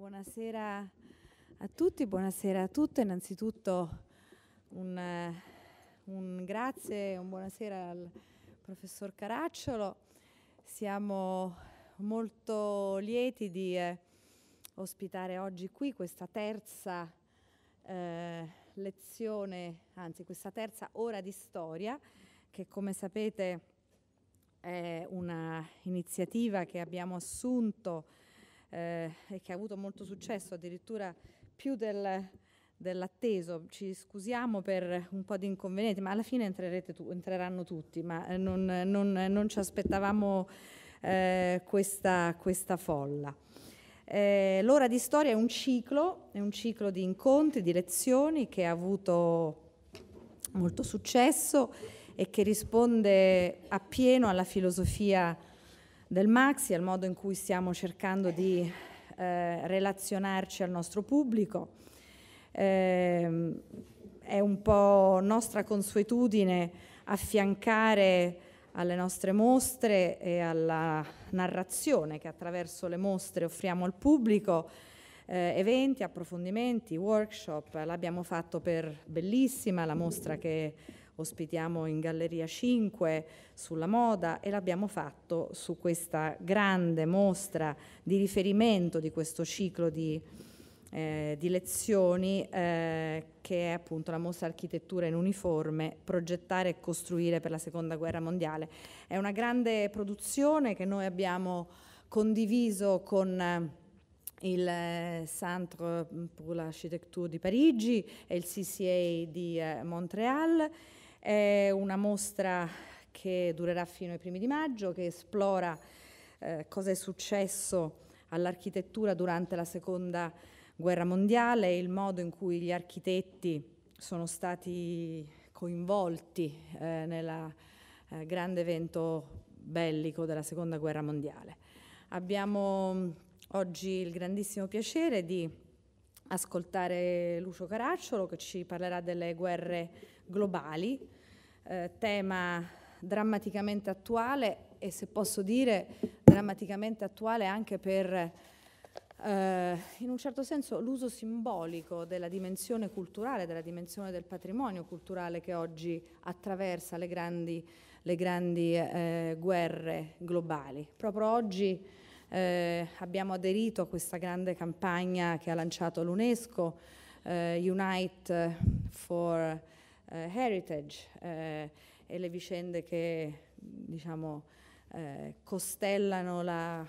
Buonasera a tutti, buonasera a tutte. Innanzitutto un, un grazie un buonasera al professor Caracciolo. Siamo molto lieti di eh, ospitare oggi qui questa terza eh, lezione, anzi questa terza ora di storia che come sapete è un'iniziativa che abbiamo assunto eh, e che ha avuto molto successo, addirittura più del, dell'atteso. Ci scusiamo per un po' di inconvenienti, ma alla fine tu, entreranno tutti, ma eh, non, non, non ci aspettavamo eh, questa, questa, folla. Eh, l'ora di storia è un ciclo, è un ciclo di incontri, di lezioni che ha avuto molto successo e che risponde appieno alla filosofia del Maxi, al modo in cui stiamo cercando di eh, relazionarci al nostro pubblico. Eh, è un po' nostra consuetudine affiancare alle nostre mostre e alla narrazione che attraverso le mostre offriamo al pubblico eh, eventi, approfondimenti, workshop. L'abbiamo fatto per Bellissima, la mostra che ospitiamo in Galleria 5 sulla moda e l'abbiamo fatto su questa grande mostra di riferimento di questo ciclo di, eh, di lezioni eh, che è appunto la mostra architettura in uniforme, progettare e costruire per la seconda guerra mondiale. È una grande produzione che noi abbiamo condiviso con eh, il eh, Centre pour l'Architecture di Parigi e il CCA di eh, Montreal è una mostra che durerà fino ai primi di maggio, che esplora eh, cosa è successo all'architettura durante la seconda guerra mondiale, il modo in cui gli architetti sono stati coinvolti eh, nel eh, grande evento bellico della seconda guerra mondiale. Abbiamo mm, oggi il grandissimo piacere di ascoltare Lucio Caracciolo che ci parlerà delle guerre globali, eh, tema drammaticamente attuale e se posso dire drammaticamente attuale anche per eh, in un certo senso l'uso simbolico della dimensione culturale, della dimensione del patrimonio culturale che oggi attraversa le grandi, le grandi eh, guerre globali. Proprio oggi eh, abbiamo aderito a questa grande campagna che ha lanciato l'UNESCO, eh, Unite for eh, heritage eh, e le vicende che diciamo, eh, costellano la,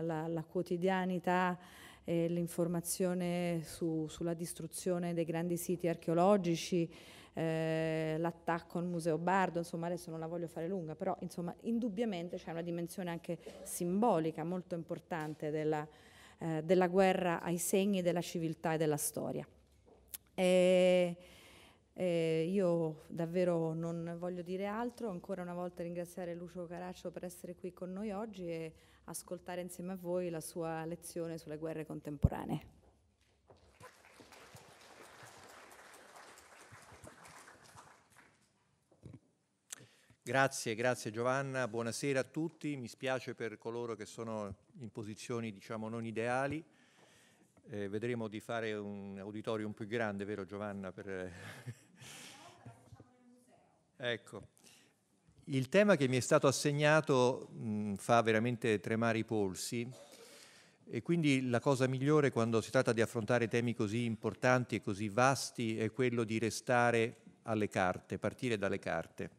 la, la quotidianità e l'informazione su, sulla distruzione dei grandi siti archeologici, eh, l'attacco al Museo Bardo, insomma adesso non la voglio fare lunga, però insomma indubbiamente c'è una dimensione anche simbolica molto importante della, eh, della guerra ai segni della civiltà e della storia. E, eh, io davvero non voglio dire altro, ancora una volta ringraziare Lucio Caraccio per essere qui con noi oggi e ascoltare insieme a voi la sua lezione sulle guerre contemporanee. Grazie, grazie Giovanna, buonasera a tutti, mi spiace per coloro che sono in posizioni diciamo non ideali, eh, vedremo di fare un auditorium più grande, vero Giovanna, per Ecco, il tema che mi è stato assegnato mh, fa veramente tremare i polsi e quindi la cosa migliore quando si tratta di affrontare temi così importanti e così vasti è quello di restare alle carte, partire dalle carte,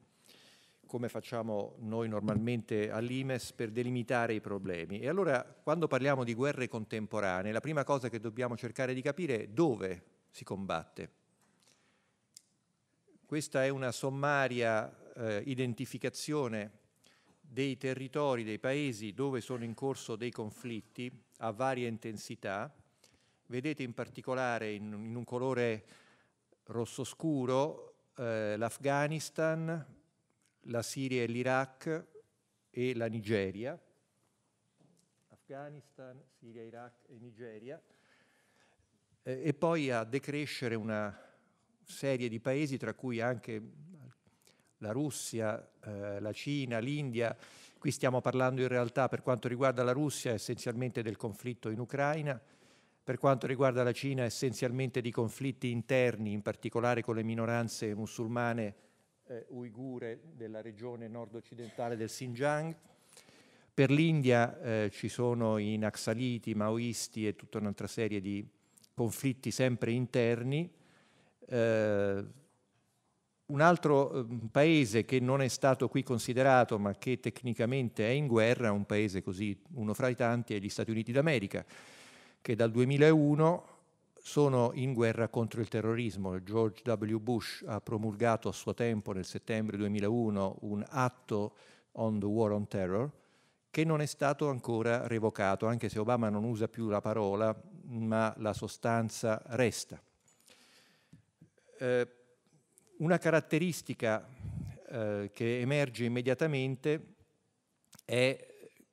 come facciamo noi normalmente all'IMES per delimitare i problemi. E allora quando parliamo di guerre contemporanee, la prima cosa che dobbiamo cercare di capire è dove si combatte questa è una sommaria eh, identificazione dei territori, dei paesi dove sono in corso dei conflitti a varia intensità. Vedete in particolare in, in un colore rosso scuro eh, l'Afghanistan, la Siria e l'Iraq e la Nigeria. Afghanistan, Siria, Iraq e Nigeria. Eh, e poi a decrescere una serie di paesi, tra cui anche la Russia, eh, la Cina, l'India. Qui stiamo parlando in realtà per quanto riguarda la Russia essenzialmente del conflitto in Ucraina, per quanto riguarda la Cina essenzialmente di conflitti interni, in particolare con le minoranze musulmane eh, uigure della regione nord-occidentale del Xinjiang. Per l'India eh, ci sono i naxaliti, i maoisti e tutta un'altra serie di conflitti sempre interni eh, un altro eh, paese che non è stato qui considerato ma che tecnicamente è in guerra, un paese così uno fra i tanti, è gli Stati Uniti d'America, che dal 2001 sono in guerra contro il terrorismo. George W. Bush ha promulgato a suo tempo, nel settembre 2001, un atto on the war on terror che non è stato ancora revocato, anche se Obama non usa più la parola, ma la sostanza resta. Eh, una caratteristica eh, che emerge immediatamente è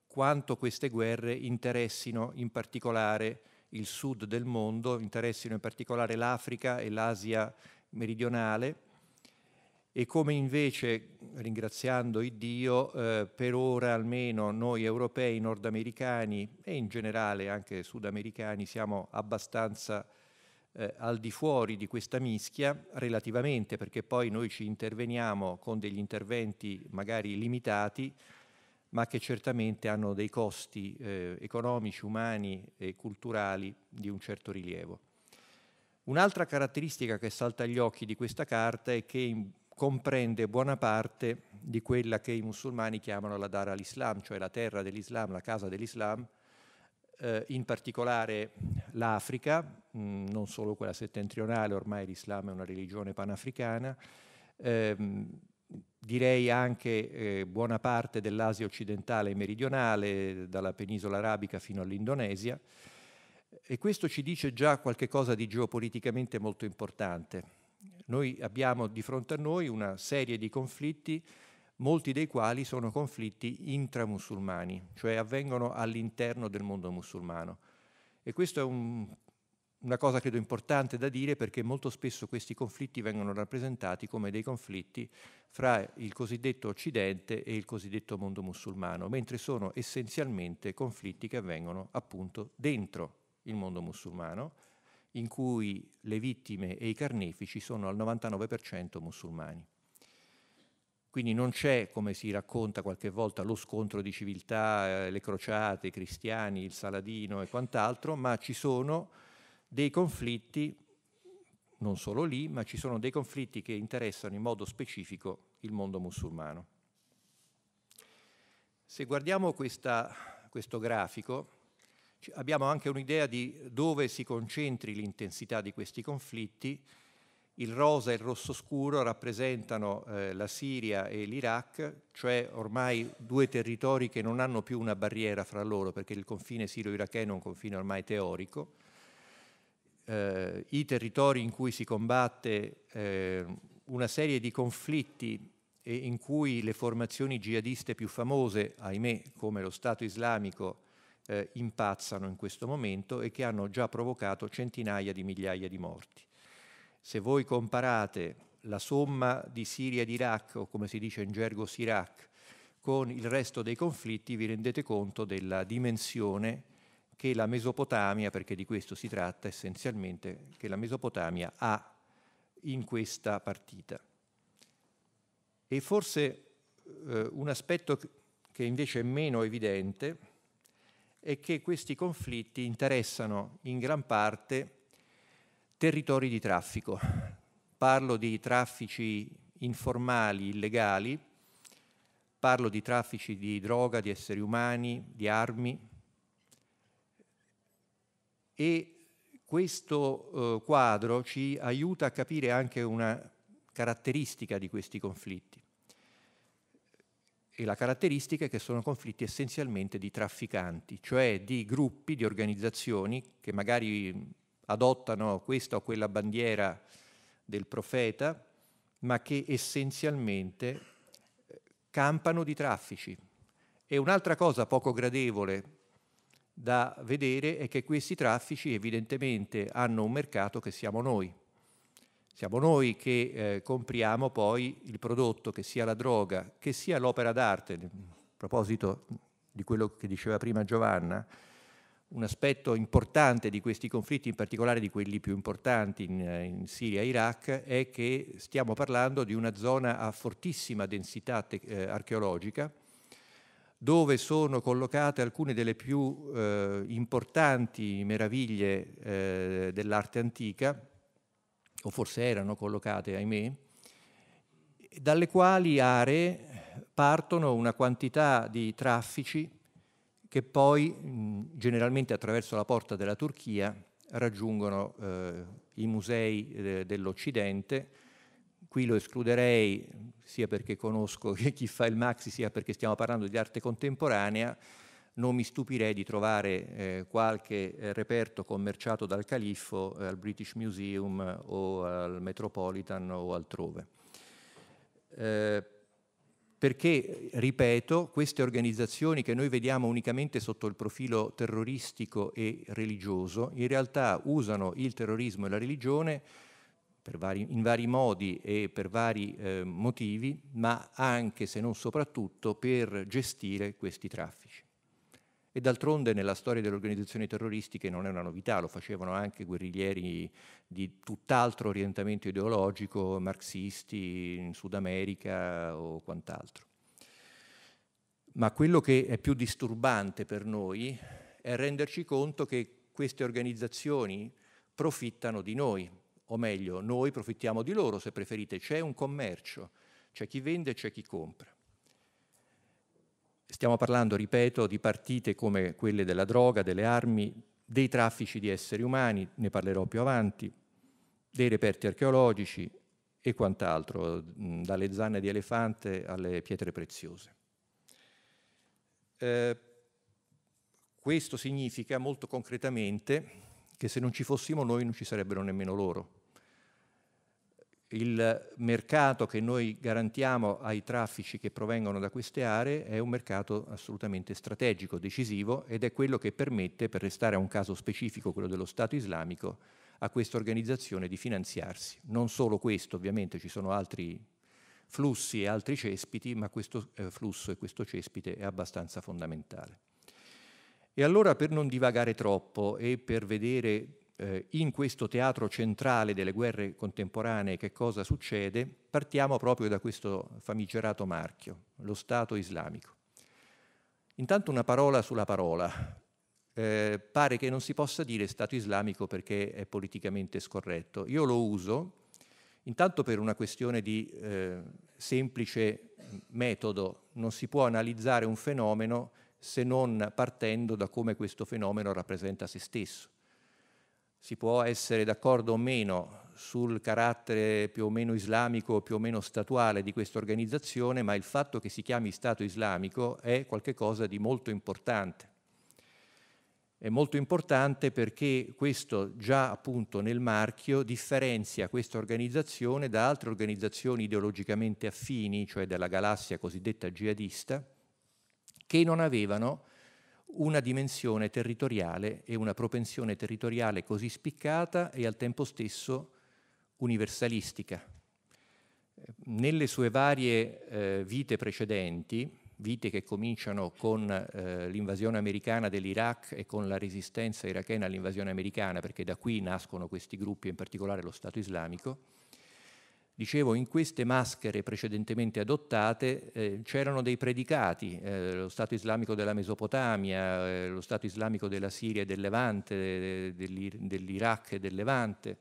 quanto queste guerre interessino in particolare il sud del mondo, interessino in particolare l'Africa e l'Asia meridionale e come invece, ringraziando il Dio, eh, per ora almeno noi europei, nordamericani e in generale anche sudamericani siamo abbastanza eh, al di fuori di questa mischia relativamente, perché poi noi ci interveniamo con degli interventi magari limitati, ma che certamente hanno dei costi eh, economici, umani e culturali di un certo rilievo. Un'altra caratteristica che salta agli occhi di questa carta è che comprende buona parte di quella che i musulmani chiamano la Dara al-Islam, cioè la terra dell'Islam, la casa dell'Islam, eh, in particolare l'Africa, mm, non solo quella settentrionale, ormai l'Islam è una religione panafricana, ehm, direi anche eh, buona parte dell'Asia occidentale e meridionale, dalla penisola arabica fino all'Indonesia, e questo ci dice già qualcosa di geopoliticamente molto importante. Noi abbiamo di fronte a noi una serie di conflitti molti dei quali sono conflitti intramusulmani, cioè avvengono all'interno del mondo musulmano. E questa è un, una cosa credo importante da dire perché molto spesso questi conflitti vengono rappresentati come dei conflitti fra il cosiddetto Occidente e il cosiddetto mondo musulmano, mentre sono essenzialmente conflitti che avvengono appunto dentro il mondo musulmano, in cui le vittime e i carnefici sono al 99% musulmani. Quindi non c'è, come si racconta qualche volta, lo scontro di civiltà, eh, le crociate, i cristiani, il Saladino e quant'altro, ma ci sono dei conflitti, non solo lì, ma ci sono dei conflitti che interessano in modo specifico il mondo musulmano. Se guardiamo questa, questo grafico, abbiamo anche un'idea di dove si concentri l'intensità di questi conflitti il rosa e il rosso scuro rappresentano eh, la Siria e l'Iraq, cioè ormai due territori che non hanno più una barriera fra loro, perché il confine sirio iracheno è un confine ormai teorico. Eh, I territori in cui si combatte eh, una serie di conflitti e in cui le formazioni jihadiste più famose, ahimè come lo Stato islamico, eh, impazzano in questo momento e che hanno già provocato centinaia di migliaia di morti. Se voi comparate la somma di Siria ed Iraq, o come si dice in gergo Sirac, con il resto dei conflitti, vi rendete conto della dimensione che la Mesopotamia, perché di questo si tratta essenzialmente, che la Mesopotamia ha in questa partita. E forse eh, un aspetto che invece è meno evidente è che questi conflitti interessano in gran parte territori di traffico. Parlo di traffici informali, illegali, parlo di traffici di droga, di esseri umani, di armi e questo eh, quadro ci aiuta a capire anche una caratteristica di questi conflitti. E la caratteristica è che sono conflitti essenzialmente di trafficanti, cioè di gruppi, di organizzazioni che magari adottano questa o quella bandiera del profeta, ma che essenzialmente eh, campano di traffici. E un'altra cosa poco gradevole da vedere è che questi traffici evidentemente hanno un mercato che siamo noi. Siamo noi che eh, compriamo poi il prodotto, che sia la droga, che sia l'opera d'arte, a proposito di quello che diceva prima Giovanna, un aspetto importante di questi conflitti, in particolare di quelli più importanti in, eh, in Siria e Iraq, è che stiamo parlando di una zona a fortissima densità eh, archeologica, dove sono collocate alcune delle più eh, importanti meraviglie eh, dell'arte antica, o forse erano collocate, ahimè, dalle quali aree partono una quantità di traffici che poi generalmente attraverso la porta della Turchia raggiungono eh, i musei eh, dell'Occidente. Qui lo escluderei sia perché conosco chi fa il maxi, sia perché stiamo parlando di arte contemporanea. Non mi stupirei di trovare eh, qualche eh, reperto commerciato dal Califfo eh, al British Museum eh, o al Metropolitan o altrove perché, ripeto, queste organizzazioni che noi vediamo unicamente sotto il profilo terroristico e religioso, in realtà usano il terrorismo e la religione vari, in vari modi e per vari eh, motivi, ma anche, se non soprattutto, per gestire questi traffici. E d'altronde nella storia delle organizzazioni terroristiche non è una novità, lo facevano anche guerriglieri di tutt'altro orientamento ideologico, marxisti in Sud America o quant'altro. Ma quello che è più disturbante per noi è renderci conto che queste organizzazioni profittano di noi, o meglio, noi profittiamo di loro, se preferite, c'è un commercio, c'è chi vende e c'è chi compra. Stiamo parlando, ripeto, di partite come quelle della droga, delle armi, dei traffici di esseri umani, ne parlerò più avanti, dei reperti archeologici e quant'altro, dalle zanne di elefante alle pietre preziose. Eh, questo significa molto concretamente che se non ci fossimo noi non ci sarebbero nemmeno loro il mercato che noi garantiamo ai traffici che provengono da queste aree è un mercato assolutamente strategico, decisivo ed è quello che permette, per restare a un caso specifico, quello dello Stato islamico, a questa organizzazione di finanziarsi. Non solo questo, ovviamente ci sono altri flussi e altri cespiti, ma questo eh, flusso e questo cespite è abbastanza fondamentale. E allora per non divagare troppo e per vedere eh, in questo teatro centrale delle guerre contemporanee che cosa succede, partiamo proprio da questo famigerato marchio, lo Stato islamico. Intanto una parola sulla parola. Eh, pare che non si possa dire Stato islamico perché è politicamente scorretto. Io lo uso intanto per una questione di eh, semplice metodo. Non si può analizzare un fenomeno se non partendo da come questo fenomeno rappresenta se stesso. Si può essere d'accordo o meno sul carattere più o meno islamico, più o meno statuale di questa organizzazione, ma il fatto che si chiami Stato islamico è qualcosa di molto importante. È molto importante perché questo già appunto nel marchio differenzia questa organizzazione da altre organizzazioni ideologicamente affini, cioè della galassia cosiddetta jihadista, che non avevano una dimensione territoriale e una propensione territoriale così spiccata e al tempo stesso universalistica. Nelle sue varie eh, vite precedenti, vite che cominciano con eh, l'invasione americana dell'Iraq e con la resistenza irachena all'invasione americana, perché da qui nascono questi gruppi, in particolare lo Stato islamico, Dicevo, in queste maschere precedentemente adottate eh, c'erano dei predicati, eh, lo Stato islamico della Mesopotamia, eh, lo Stato islamico della Siria e del Levante, eh, dell'Iraq e del Levante.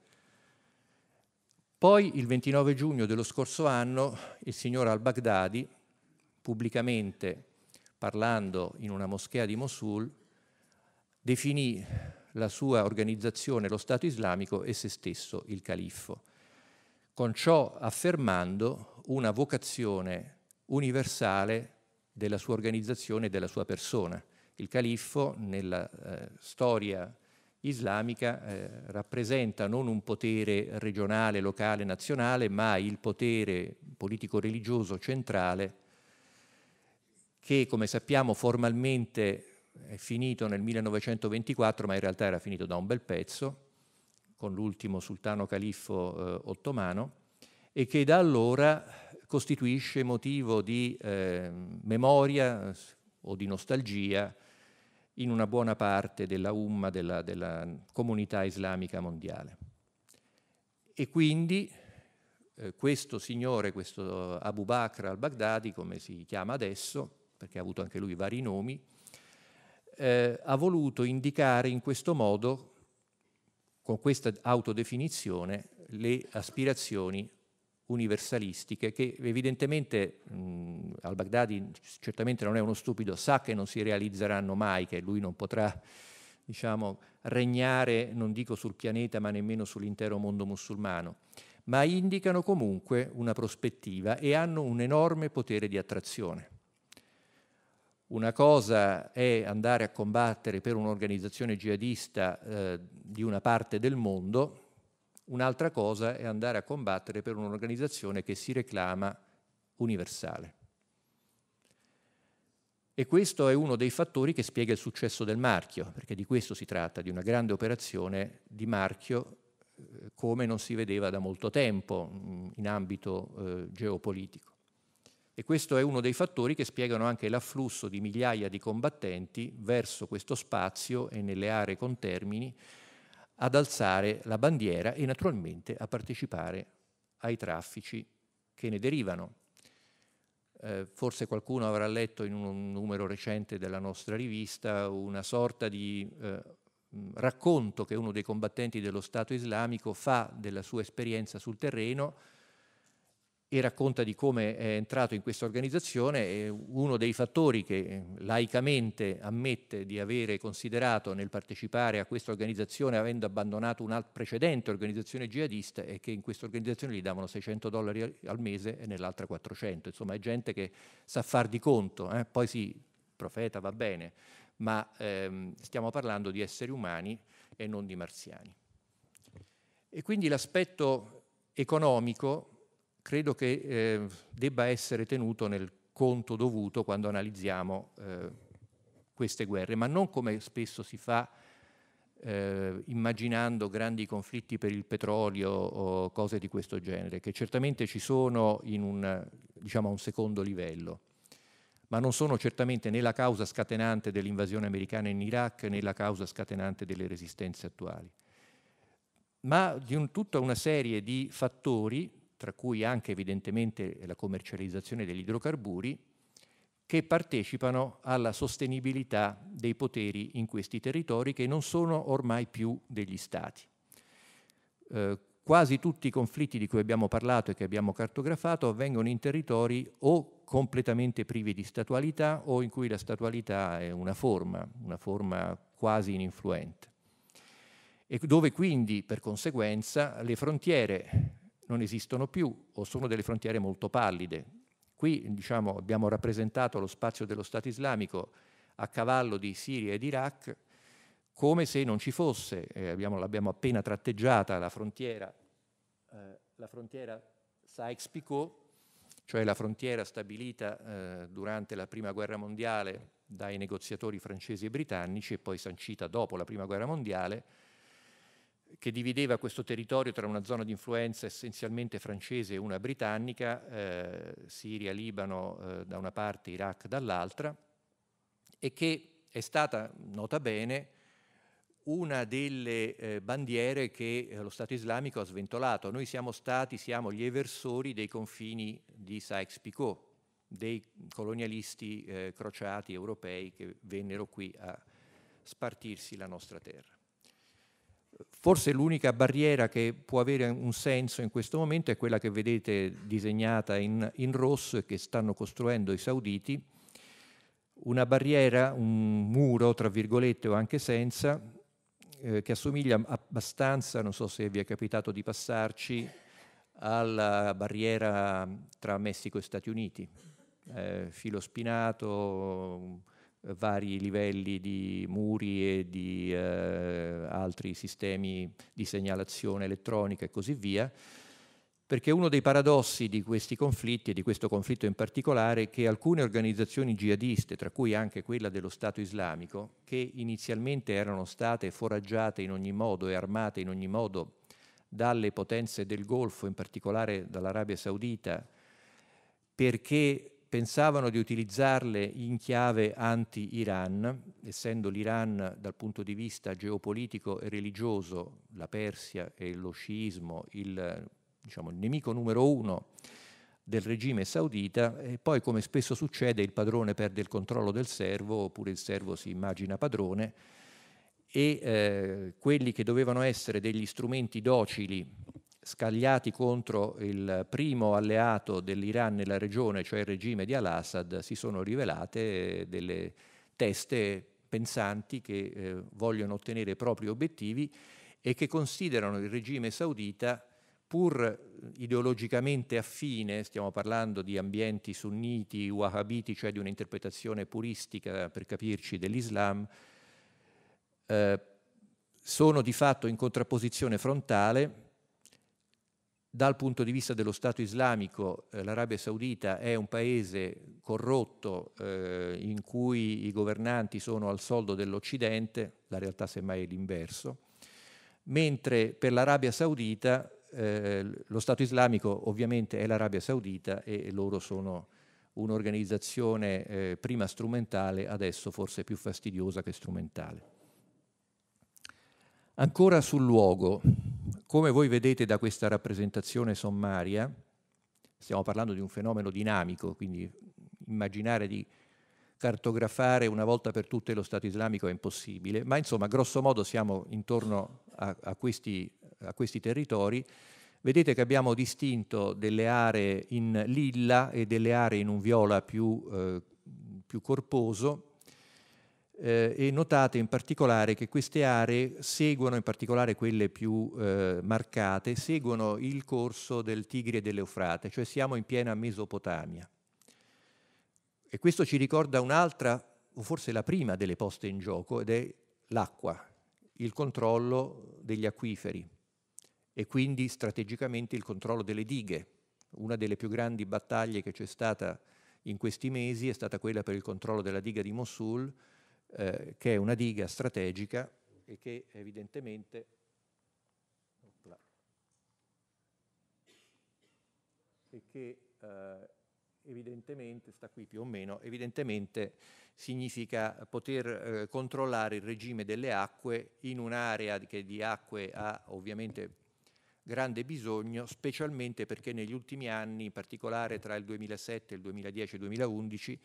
Poi, il 29 giugno dello scorso anno, il signor al-Baghdadi, pubblicamente parlando in una moschea di Mosul, definì la sua organizzazione, lo Stato islamico, e se stesso, il califfo con ciò affermando una vocazione universale della sua organizzazione e della sua persona. Il califfo nella eh, storia islamica eh, rappresenta non un potere regionale, locale, nazionale, ma il potere politico-religioso centrale che, come sappiamo, formalmente è finito nel 1924, ma in realtà era finito da un bel pezzo, con l'ultimo sultano califfo eh, ottomano e che da allora costituisce motivo di eh, memoria o di nostalgia in una buona parte della umma, della, della comunità islamica mondiale. E quindi eh, questo signore, questo Abu Bakr al-Baghdadi, come si chiama adesso, perché ha avuto anche lui vari nomi, eh, ha voluto indicare in questo modo con questa autodefinizione le aspirazioni universalistiche che evidentemente al-Baghdadi certamente non è uno stupido, sa che non si realizzeranno mai, che lui non potrà diciamo, regnare, non dico sul pianeta, ma nemmeno sull'intero mondo musulmano, ma indicano comunque una prospettiva e hanno un enorme potere di attrazione. Una cosa è andare a combattere per un'organizzazione jihadista eh, di una parte del mondo, un'altra cosa è andare a combattere per un'organizzazione che si reclama universale. E questo è uno dei fattori che spiega il successo del marchio, perché di questo si tratta, di una grande operazione di marchio eh, come non si vedeva da molto tempo mm, in ambito eh, geopolitico e questo è uno dei fattori che spiegano anche l'afflusso di migliaia di combattenti verso questo spazio e nelle aree contermini ad alzare la bandiera e naturalmente a partecipare ai traffici che ne derivano. Eh, forse qualcuno avrà letto in un numero recente della nostra rivista una sorta di eh, racconto che uno dei combattenti dello Stato islamico fa della sua esperienza sul terreno e racconta di come è entrato in questa organizzazione e uno dei fattori che laicamente ammette di avere considerato nel partecipare a questa organizzazione avendo abbandonato una precedente organizzazione jihadista è che in questa organizzazione gli davano 600 dollari al mese e nell'altra 400, insomma è gente che sa far di conto, eh? poi sì, profeta va bene, ma ehm, stiamo parlando di esseri umani e non di marziani. E quindi l'aspetto economico credo che eh, debba essere tenuto nel conto dovuto quando analizziamo eh, queste guerre, ma non come spesso si fa eh, immaginando grandi conflitti per il petrolio o cose di questo genere, che certamente ci sono in un, diciamo, un secondo livello, ma non sono certamente né la causa scatenante dell'invasione americana in Iraq né la causa scatenante delle resistenze attuali, ma di un, tutta una serie di fattori tra cui anche evidentemente la commercializzazione degli idrocarburi, che partecipano alla sostenibilità dei poteri in questi territori che non sono ormai più degli Stati. Eh, quasi tutti i conflitti di cui abbiamo parlato e che abbiamo cartografato avvengono in territori o completamente privi di statualità o in cui la statualità è una forma, una forma quasi ininfluente e dove quindi per conseguenza le frontiere non esistono più o sono delle frontiere molto pallide. Qui diciamo, abbiamo rappresentato lo spazio dello Stato islamico a cavallo di Siria ed Iraq come se non ci fosse, eh, abbiamo, l'abbiamo appena tratteggiata la frontiera, eh, frontiera Sykes-Picot, cioè la frontiera stabilita eh, durante la Prima Guerra Mondiale dai negoziatori francesi e britannici e poi sancita dopo la Prima Guerra Mondiale, che divideva questo territorio tra una zona di influenza essenzialmente francese e una britannica, eh, Siria, Libano eh, da una parte, Iraq dall'altra, e che è stata, nota bene, una delle eh, bandiere che eh, lo Stato islamico ha sventolato. Noi siamo stati, siamo gli eversori dei confini di Sykes-Picot, dei colonialisti eh, crociati europei che vennero qui a spartirsi la nostra terra. Forse l'unica barriera che può avere un senso in questo momento è quella che vedete disegnata in, in rosso e che stanno costruendo i sauditi, una barriera, un muro, tra virgolette o anche senza, eh, che assomiglia abbastanza, non so se vi è capitato di passarci, alla barriera tra Messico e Stati Uniti. Eh, filo spinato, vari livelli di muri e di eh, altri sistemi di segnalazione elettronica e così via, perché uno dei paradossi di questi conflitti, e di questo conflitto in particolare, è che alcune organizzazioni jihadiste, tra cui anche quella dello Stato islamico, che inizialmente erano state foraggiate in ogni modo e armate in ogni modo dalle potenze del Golfo, in particolare dall'Arabia Saudita, perché pensavano di utilizzarle in chiave anti-Iran, essendo l'Iran dal punto di vista geopolitico e religioso, la Persia e lo sciismo, il, diciamo, il nemico numero uno del regime saudita e poi come spesso succede il padrone perde il controllo del servo oppure il servo si immagina padrone e eh, quelli che dovevano essere degli strumenti docili scagliati contro il primo alleato dell'Iran nella regione, cioè il regime di Al-Assad, si sono rivelate eh, delle teste pensanti che eh, vogliono ottenere i propri obiettivi e che considerano il regime saudita pur eh, ideologicamente affine, stiamo parlando di ambienti sunniti, wahhabiti, cioè di un'interpretazione puristica, per capirci, dell'Islam, eh, sono di fatto in contrapposizione frontale dal punto di vista dello Stato islamico, eh, l'Arabia Saudita è un paese corrotto eh, in cui i governanti sono al soldo dell'Occidente, la realtà semmai è l'inverso, mentre per l'Arabia Saudita eh, lo Stato islamico ovviamente è l'Arabia Saudita e loro sono un'organizzazione eh, prima strumentale, adesso forse più fastidiosa che strumentale. Ancora sul luogo, come voi vedete da questa rappresentazione sommaria, stiamo parlando di un fenomeno dinamico, quindi immaginare di cartografare una volta per tutte lo Stato islamico è impossibile, ma insomma, grosso modo siamo intorno a, a, questi, a questi territori. Vedete che abbiamo distinto delle aree in lilla e delle aree in un viola più, eh, più corposo eh, e notate in particolare che queste aree seguono, in particolare quelle più eh, marcate, seguono il corso del Tigri e dell'Eufrate, cioè siamo in piena Mesopotamia. E questo ci ricorda un'altra, o forse la prima delle poste in gioco, ed è l'acqua, il controllo degli acquiferi e quindi strategicamente il controllo delle dighe. Una delle più grandi battaglie che c'è stata in questi mesi è stata quella per il controllo della diga di Mosul, eh, che è una diga strategica e che evidentemente e che eh, evidentemente, sta qui più o meno, evidentemente significa poter eh, controllare il regime delle acque in un'area che di acque ha ovviamente grande bisogno, specialmente perché negli ultimi anni, in particolare tra il 2007, il 2010 e il 2011,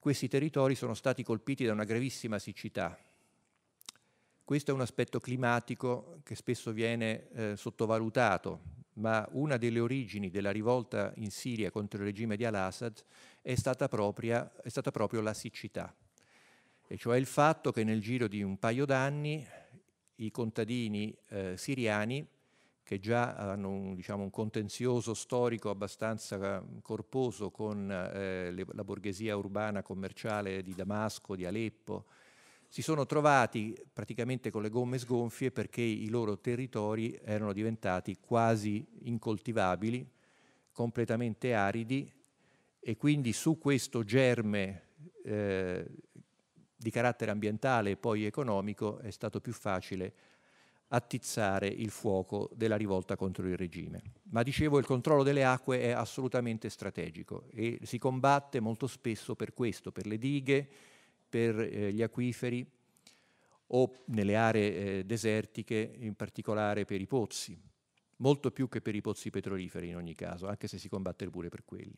questi territori sono stati colpiti da una gravissima siccità. Questo è un aspetto climatico che spesso viene eh, sottovalutato, ma una delle origini della rivolta in Siria contro il regime di Al-Assad è, è stata, proprio la siccità, e cioè il fatto che nel giro di un paio d'anni i contadini eh, siriani che già hanno un, diciamo, un contenzioso storico abbastanza ehm, corposo con eh, le, la borghesia urbana commerciale di Damasco, di Aleppo, si sono trovati praticamente con le gomme sgonfie perché i loro territori erano diventati quasi incoltivabili, completamente aridi e quindi su questo germe eh, di carattere ambientale e poi economico è stato più facile attizzare il fuoco della rivolta contro il regime. Ma dicevo, il controllo delle acque è assolutamente strategico e si combatte molto spesso per questo, per le dighe, per eh, gli acquiferi o nelle aree eh, desertiche, in particolare per i pozzi, molto più che per i pozzi petroliferi in ogni caso, anche se si combatte pure per quelli.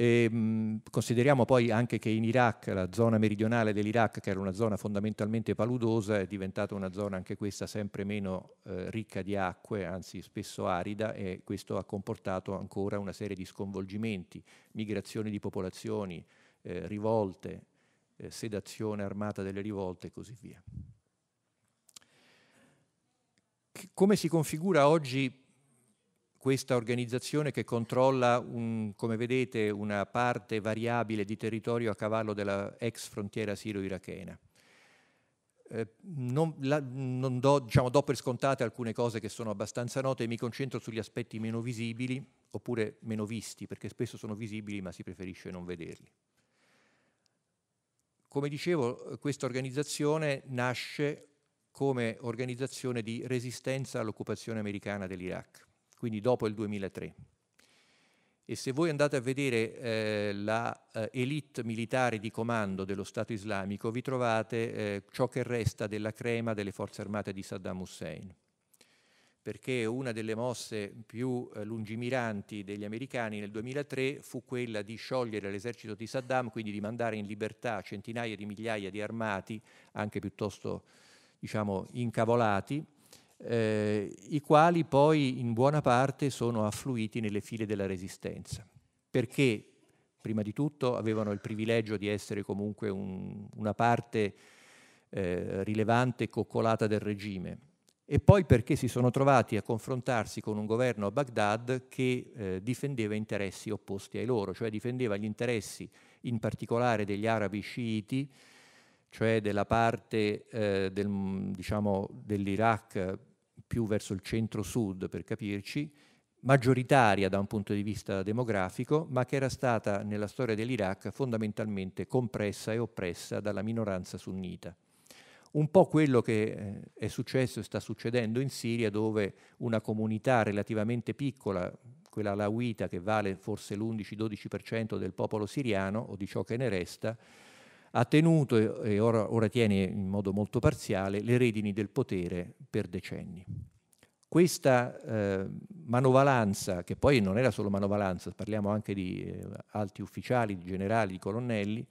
E, ehm, consideriamo poi anche che in Iraq, la zona meridionale dell'Iraq, che era una zona fondamentalmente paludosa, è diventata una zona anche questa sempre meno eh, ricca di acque, anzi spesso arida, e questo ha comportato ancora una serie di sconvolgimenti, migrazioni di popolazioni, eh, rivolte, eh, sedazione armata delle rivolte e così via. come si configura oggi questa organizzazione che controlla, un, come vedete, una parte variabile di territorio a cavallo della ex frontiera siro-irachena. Eh, non, la, non do, diciamo, do per scontate alcune cose che sono abbastanza note e mi concentro sugli aspetti meno visibili oppure meno visti, perché spesso sono visibili ma si preferisce non vederli. Come dicevo, eh, questa organizzazione nasce come organizzazione di resistenza all'occupazione americana dell'Iraq quindi dopo il 2003. E se voi andate a vedere eh, la eh, elite militare di comando dello Stato islamico, vi trovate eh, ciò che resta della crema delle forze armate di Saddam Hussein, perché una delle mosse più eh, lungimiranti degli americani nel 2003 fu quella di sciogliere l'esercito di Saddam, quindi di mandare in libertà centinaia di migliaia di armati, anche piuttosto diciamo, incavolati, eh, i quali poi in buona parte sono affluiti nelle file della resistenza, perché prima di tutto avevano il privilegio di essere comunque un, una parte eh, rilevante e coccolata del regime, e poi perché si sono trovati a confrontarsi con un governo a Baghdad che eh, difendeva interessi opposti ai loro, cioè difendeva gli interessi in particolare degli arabi sciiti, cioè della parte eh, del, diciamo, dell'Iraq più verso il centro-sud per capirci, maggioritaria da un punto di vista demografico, ma che era stata nella storia dell'Iraq fondamentalmente compressa e oppressa dalla minoranza sunnita. Un po' quello che eh, è successo e sta succedendo in Siria, dove una comunità relativamente piccola, quella alawita che vale forse l'11-12% del popolo siriano o di ciò che ne resta, ha tenuto e ora, ora, tiene in modo molto parziale le redini del potere per decenni. Questa eh, manovalanza, che poi non era solo manovalanza, parliamo anche di eh, alti ufficiali, di generali, di colonnelli,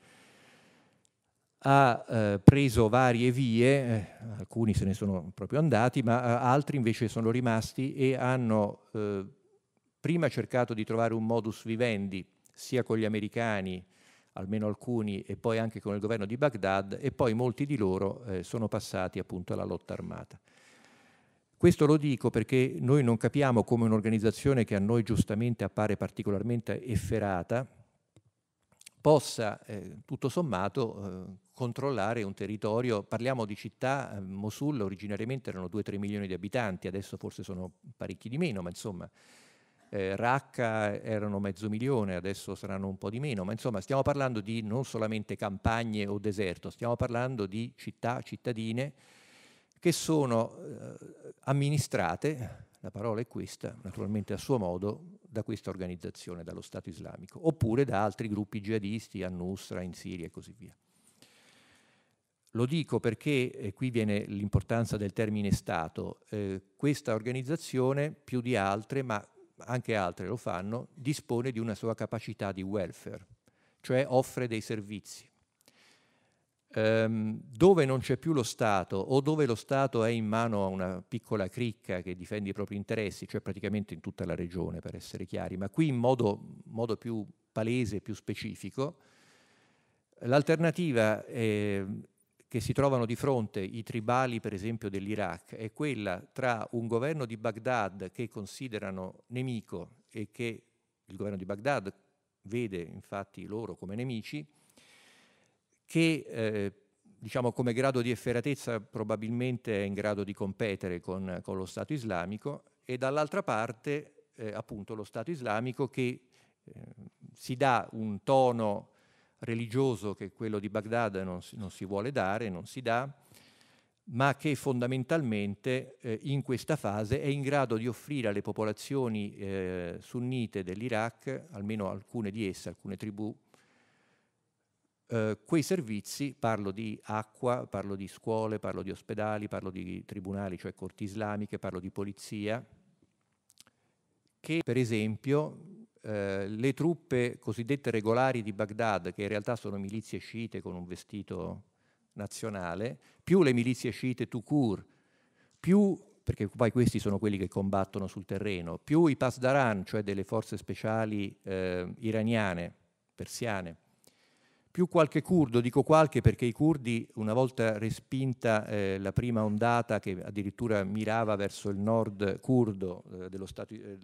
ha eh, preso varie vie, eh, alcuni se ne sono proprio andati, ma eh, altri invece sono rimasti e hanno eh, prima cercato di trovare un modus vivendi sia con gli americani almeno alcuni, e poi anche con il governo di Baghdad, e poi molti di loro eh, sono passati appunto alla lotta armata. Questo lo dico perché noi non capiamo come un'organizzazione che a noi giustamente appare particolarmente efferata possa eh, tutto sommato eh, controllare un territorio, parliamo di città, eh, Mosul originariamente erano 2-3 milioni di abitanti, adesso forse sono parecchi di meno, ma insomma eh, Racca erano mezzo milione, adesso saranno un po' di meno, ma insomma stiamo parlando di non solamente campagne o deserto, stiamo parlando di città, cittadine che sono eh, amministrate, la parola è questa, naturalmente a suo modo, da questa organizzazione, dallo Stato islamico, oppure da altri gruppi jihadisti a Nusra, in Siria e così via. Lo dico perché, e qui viene l'importanza del termine Stato, eh, questa organizzazione più di altre, ma anche altre lo fanno, dispone di una sua capacità di welfare, cioè offre dei servizi. Um, dove non c'è più lo Stato o dove lo Stato è in mano a una piccola cricca che difende i propri interessi, cioè praticamente in tutta la regione per essere chiari, ma qui in modo, modo più palese, più specifico, l'alternativa è ehm, che si trovano di fronte i tribali, per esempio, dell'Iraq, è quella tra un governo di Baghdad che considerano nemico e che il governo di Baghdad vede infatti loro come nemici, che eh, diciamo come grado di efferatezza probabilmente è in grado di competere con, con lo Stato islamico e dall'altra parte eh, appunto lo Stato islamico che eh, si dà un tono religioso che quello di Baghdad non si, non si vuole dare, non si dà, ma che fondamentalmente eh, in questa fase è in grado di offrire alle popolazioni eh, sunnite dell'Iraq, almeno alcune di esse, alcune tribù, eh, quei servizi, parlo di acqua, parlo di scuole, parlo di ospedali, parlo di tribunali, cioè corti islamiche, parlo di polizia, che per esempio eh, le truppe cosiddette regolari di Baghdad, che in realtà sono milizie sciite con un vestito nazionale, più le milizie sciite Tukur, più, perché poi questi sono quelli che combattono sul terreno, più i Pasdaran, cioè delle forze speciali eh, iraniane, persiane, più qualche curdo, dico qualche perché i curdi una volta respinta eh, la prima ondata che addirittura mirava verso il nord curdo, eh, eh,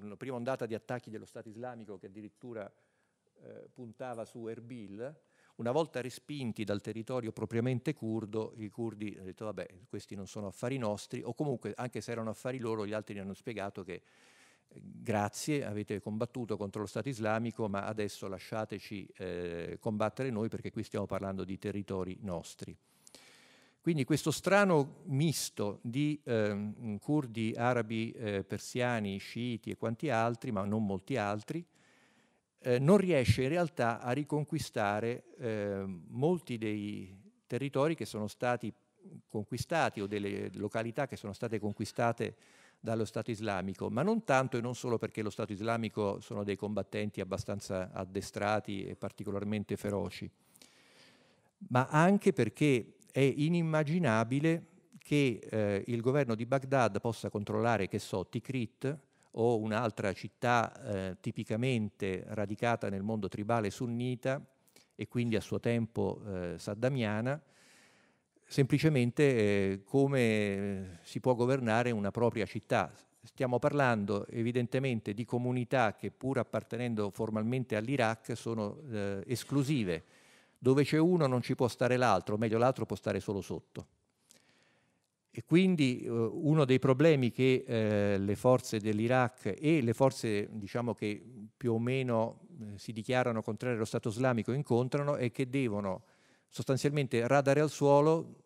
la prima ondata di attacchi dello Stato islamico che addirittura eh, puntava su Erbil, una volta respinti dal territorio propriamente curdo, i curdi hanno detto vabbè questi non sono affari nostri o comunque anche se erano affari loro gli altri hanno spiegato che grazie, avete combattuto contro lo Stato islamico, ma adesso lasciateci eh, combattere noi perché qui stiamo parlando di territori nostri. Quindi questo strano misto di eh, curdi, arabi, eh, persiani, sciiti e quanti altri, ma non molti altri, eh, non riesce in realtà a riconquistare ehm, molti dei territori che sono stati conquistati o delle località che sono state conquistate dallo Stato islamico, ma non tanto e non solo perché lo Stato islamico sono dei combattenti abbastanza addestrati e particolarmente feroci, ma anche perché è inimmaginabile che eh, il governo di Baghdad possa controllare, che so, Tikrit o un'altra città eh, tipicamente radicata nel mondo tribale sunnita e quindi a suo tempo eh, saddamiana, semplicemente eh, come si può governare una propria città. Stiamo parlando evidentemente di comunità che pur appartenendo formalmente all'Iraq sono eh, esclusive. Dove c'è uno non ci può stare l'altro, o meglio l'altro può stare solo sotto. E quindi eh, uno dei problemi che eh, le forze dell'Iraq e le forze diciamo, che più o meno eh, si dichiarano contrarie allo Stato islamico incontrano è che devono sostanzialmente radare al suolo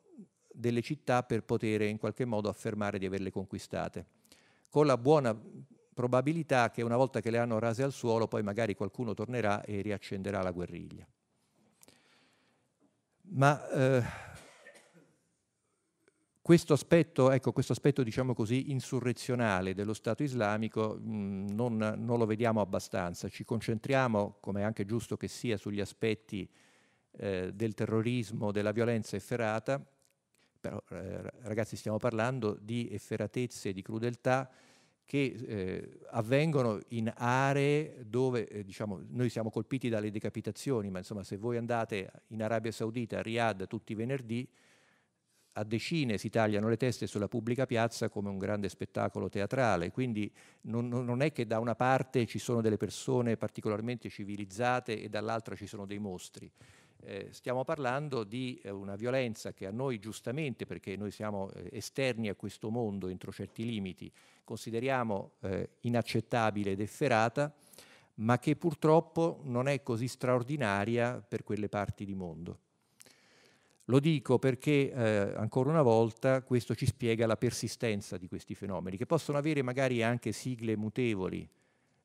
delle città per poter in qualche modo affermare di averle conquistate, con la buona probabilità che una volta che le hanno rase al suolo poi magari qualcuno tornerà e riaccenderà la guerriglia. Ma eh, questo aspetto, ecco, questo aspetto diciamo così, insurrezionale dello Stato islamico mh, mm, non, non, lo vediamo abbastanza, ci concentriamo, come è anche giusto che sia, sugli aspetti eh, del terrorismo, della violenza efferata, però eh, ragazzi stiamo parlando di efferatezze, di crudeltà che eh, avvengono in aree dove eh, diciamo, noi siamo colpiti dalle decapitazioni, ma insomma se voi andate in Arabia Saudita, a Riyadh, tutti i venerdì, a decine si tagliano le teste sulla pubblica piazza come un grande spettacolo teatrale, quindi non, non è che da una parte ci sono delle persone particolarmente civilizzate e dall'altra ci sono dei mostri. Eh, stiamo parlando di eh, una violenza che a noi giustamente, perché noi siamo eh, esterni a questo mondo entro certi limiti, consideriamo eh, inaccettabile ed efferata, ma che purtroppo non è così straordinaria per quelle parti di mondo. Lo dico perché eh, ancora una volta questo ci spiega la persistenza di questi fenomeni, che possono avere magari anche sigle mutevoli,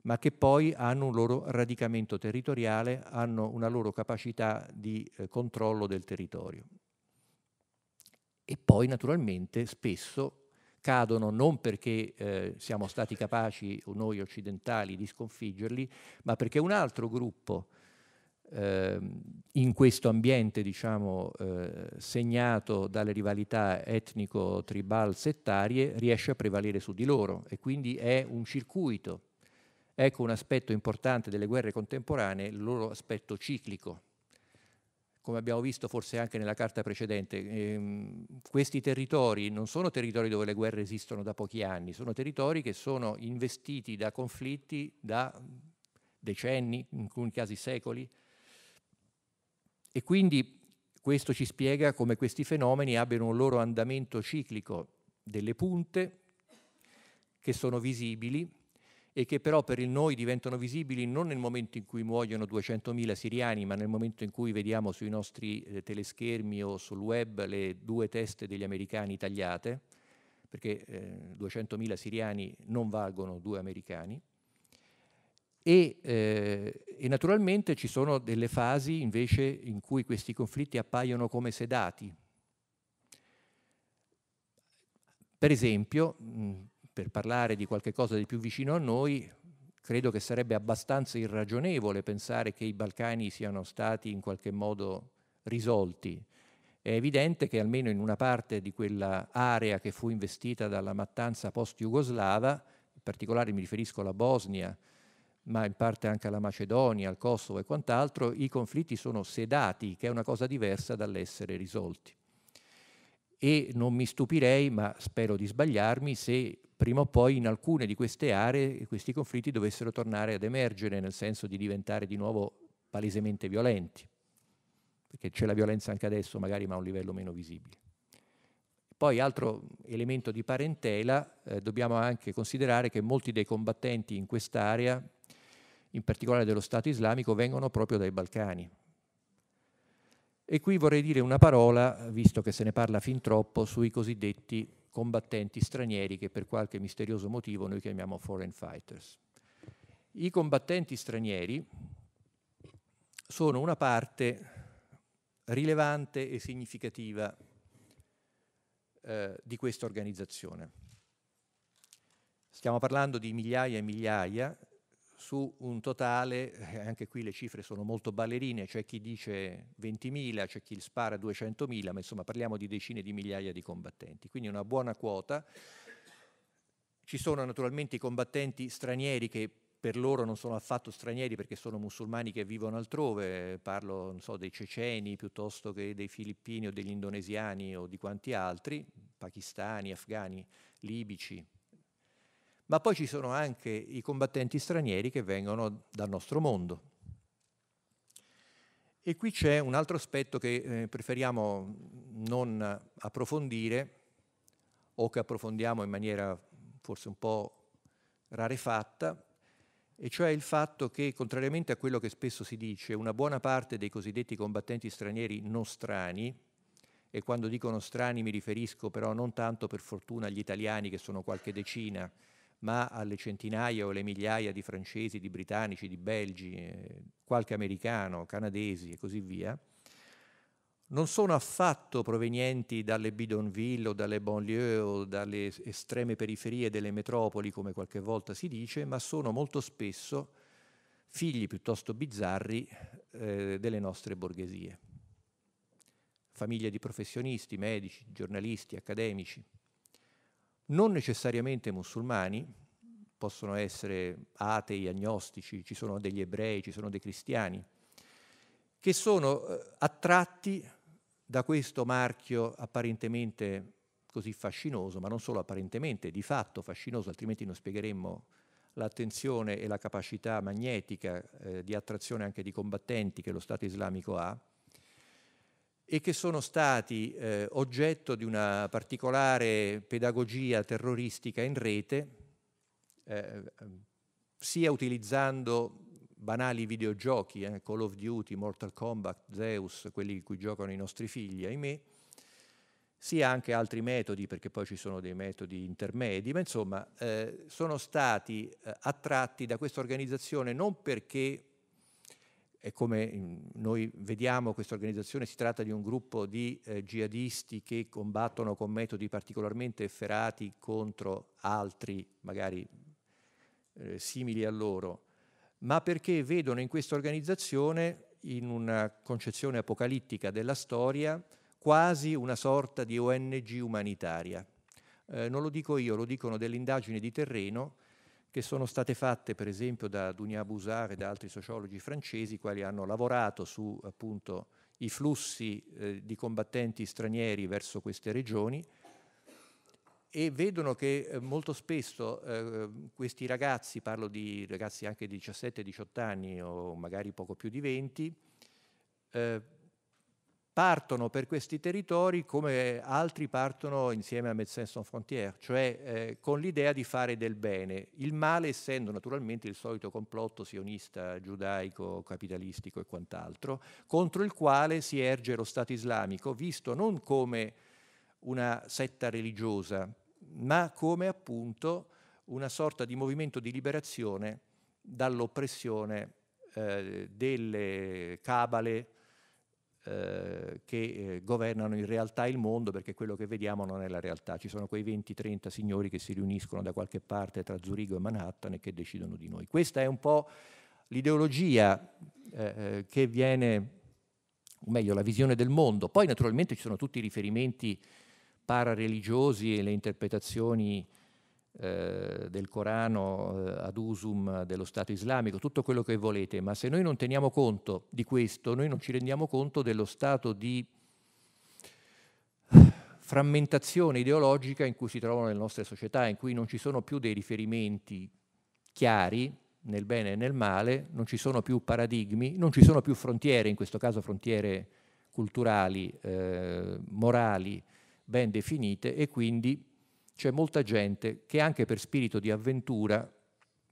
ma che poi hanno un loro radicamento territoriale, hanno una loro capacità di eh, controllo del territorio. E poi naturalmente spesso cadono non perché eh, siamo stati capaci noi occidentali di sconfiggerli, ma perché un altro gruppo eh, in questo ambiente diciamo, eh, segnato dalle rivalità etnico-tribal-settarie riesce a prevalere su di loro e quindi è un circuito Ecco un aspetto importante delle guerre contemporanee, il loro aspetto ciclico. Come abbiamo visto forse anche nella carta precedente, ehm, questi territori non sono territori dove le guerre esistono da pochi anni, sono territori che sono investiti da conflitti da decenni, in alcuni casi secoli. E quindi questo ci spiega come questi fenomeni abbiano un loro andamento ciclico delle punte che sono visibili e che però per noi diventano visibili non nel momento in cui muoiono 200.000 siriani, ma nel momento in cui vediamo sui nostri eh, teleschermi o sul web le due teste degli americani tagliate, perché eh, 200.000 siriani non valgono due americani. E, eh, e, naturalmente ci sono delle fasi invece in cui questi conflitti appaiono come sedati. Per esempio, mh, per parlare di qualche cosa di più vicino a noi, credo che sarebbe abbastanza irragionevole pensare che i Balcani siano stati in qualche modo risolti. È evidente che almeno in una parte di quella area che fu investita dalla mattanza post-jugoslava, in particolare mi riferisco alla Bosnia, ma in parte anche alla Macedonia, al Kosovo e quant'altro, i conflitti sono sedati, che è una cosa diversa dall'essere risolti e non mi stupirei, ma spero di sbagliarmi, se prima o poi in alcune di queste aree questi conflitti dovessero tornare ad emergere, nel senso di diventare di nuovo palesemente violenti, perché c'è la violenza anche adesso, magari ma a un livello meno visibile. Poi altro elemento di parentela, eh, dobbiamo anche considerare che molti dei combattenti in quest'area, in particolare dello Stato islamico, vengono proprio dai Balcani, e qui vorrei dire una parola, visto che se ne parla fin troppo, sui cosiddetti combattenti stranieri che per qualche misterioso motivo noi chiamiamo foreign fighters. I combattenti stranieri sono una parte rilevante e significativa eh, di questa organizzazione. Stiamo parlando di migliaia e migliaia su un totale, eh, anche qui le cifre sono molto ballerine, c'è chi dice 20.000, c'è chi spara 200.000, ma insomma parliamo di decine di migliaia di combattenti, quindi una buona quota. Ci sono naturalmente i combattenti stranieri che per loro non sono affatto stranieri perché sono musulmani che vivono altrove, parlo so, dei ceceni piuttosto che dei filippini o degli indonesiani o di quanti altri, pakistani, afghani, libici, ma poi ci sono anche i combattenti stranieri che vengono dal nostro mondo. E qui c'è un altro aspetto che eh, preferiamo non approfondire o che approfondiamo in maniera forse un po' rarefatta, e cioè il fatto che, contrariamente a quello che spesso si dice, una buona parte dei cosiddetti combattenti stranieri non strani, e quando dicono strani mi riferisco però non tanto per fortuna agli italiani che sono qualche decina, ma alle centinaia o alle migliaia di francesi, di britannici, di belgi, eh, qualche americano, canadesi e così via, non sono affatto provenienti dalle bidonville o dalle banlieue o dalle estreme periferie delle metropoli, come qualche volta si dice, ma sono molto spesso figli piuttosto bizzarri eh, delle nostre borghesie. Famiglie di professionisti, medici, giornalisti, accademici, non necessariamente musulmani, possono essere atei, agnostici, ci sono degli ebrei, ci sono dei cristiani, che sono eh, attratti da questo marchio apparentemente così fascinoso, ma non solo apparentemente, di fatto fascinoso, altrimenti non spiegheremmo l'attenzione e la capacità magnetica eh, di attrazione anche di combattenti che lo Stato islamico ha, e che sono stati eh, oggetto di una particolare pedagogia terroristica in rete, eh, sia utilizzando banali videogiochi, eh, Call of Duty, Mortal Kombat, Zeus, quelli in cui giocano i nostri figli, ahimè, sia anche altri metodi, perché poi ci sono dei metodi intermedi, ma insomma eh, sono stati eh, attratti da questa organizzazione non perché e come mm, noi vediamo questa organizzazione si tratta di un gruppo di eh, jihadisti che combattono con metodi particolarmente efferati contro altri, magari eh, simili a loro, ma perché vedono in questa organizzazione, in una concezione apocalittica della storia, quasi una sorta di ONG umanitaria. Eh, non lo dico io, lo dicono delle indagini di terreno che sono state fatte per esempio da Dunia Bouzard e da altri sociologi francesi, quali hanno lavorato su appunto, i flussi eh, di combattenti stranieri verso queste regioni e vedono che eh, molto spesso eh, questi ragazzi, parlo di ragazzi anche di 17-18 anni o magari poco più di 20, partono per questi territori come altri partono insieme a Médecins Sans Frontières, cioè eh, con l'idea di fare del bene, il male essendo naturalmente il solito complotto sionista, giudaico, capitalistico e quant'altro, contro il quale si erge lo Stato islamico, visto non come una setta religiosa, ma come appunto una sorta di movimento di liberazione dall'oppressione eh, delle cabale, eh, che eh, governano in realtà il mondo perché quello che vediamo non è la realtà. Ci sono quei 20-30 signori che si riuniscono da qualche parte tra Zurigo e Manhattan e che decidono di noi. Questa è un po' l'ideologia eh, eh che viene, o meglio, la visione del mondo. Poi naturalmente ci sono tutti i riferimenti parareligiosi e le interpretazioni eh, del Corano eh, ad usum dello Stato islamico, tutto quello che volete, ma se noi non teniamo conto di questo, noi non ci rendiamo conto dello stato di eh, frammentazione ideologica in cui si trovano le nostre società, in cui non ci sono più dei riferimenti chiari nel bene e nel male, non ci sono più paradigmi, non ci sono più frontiere, in questo caso frontiere culturali, eh, morali ben definite e quindi c'è molta gente che anche per spirito di avventura,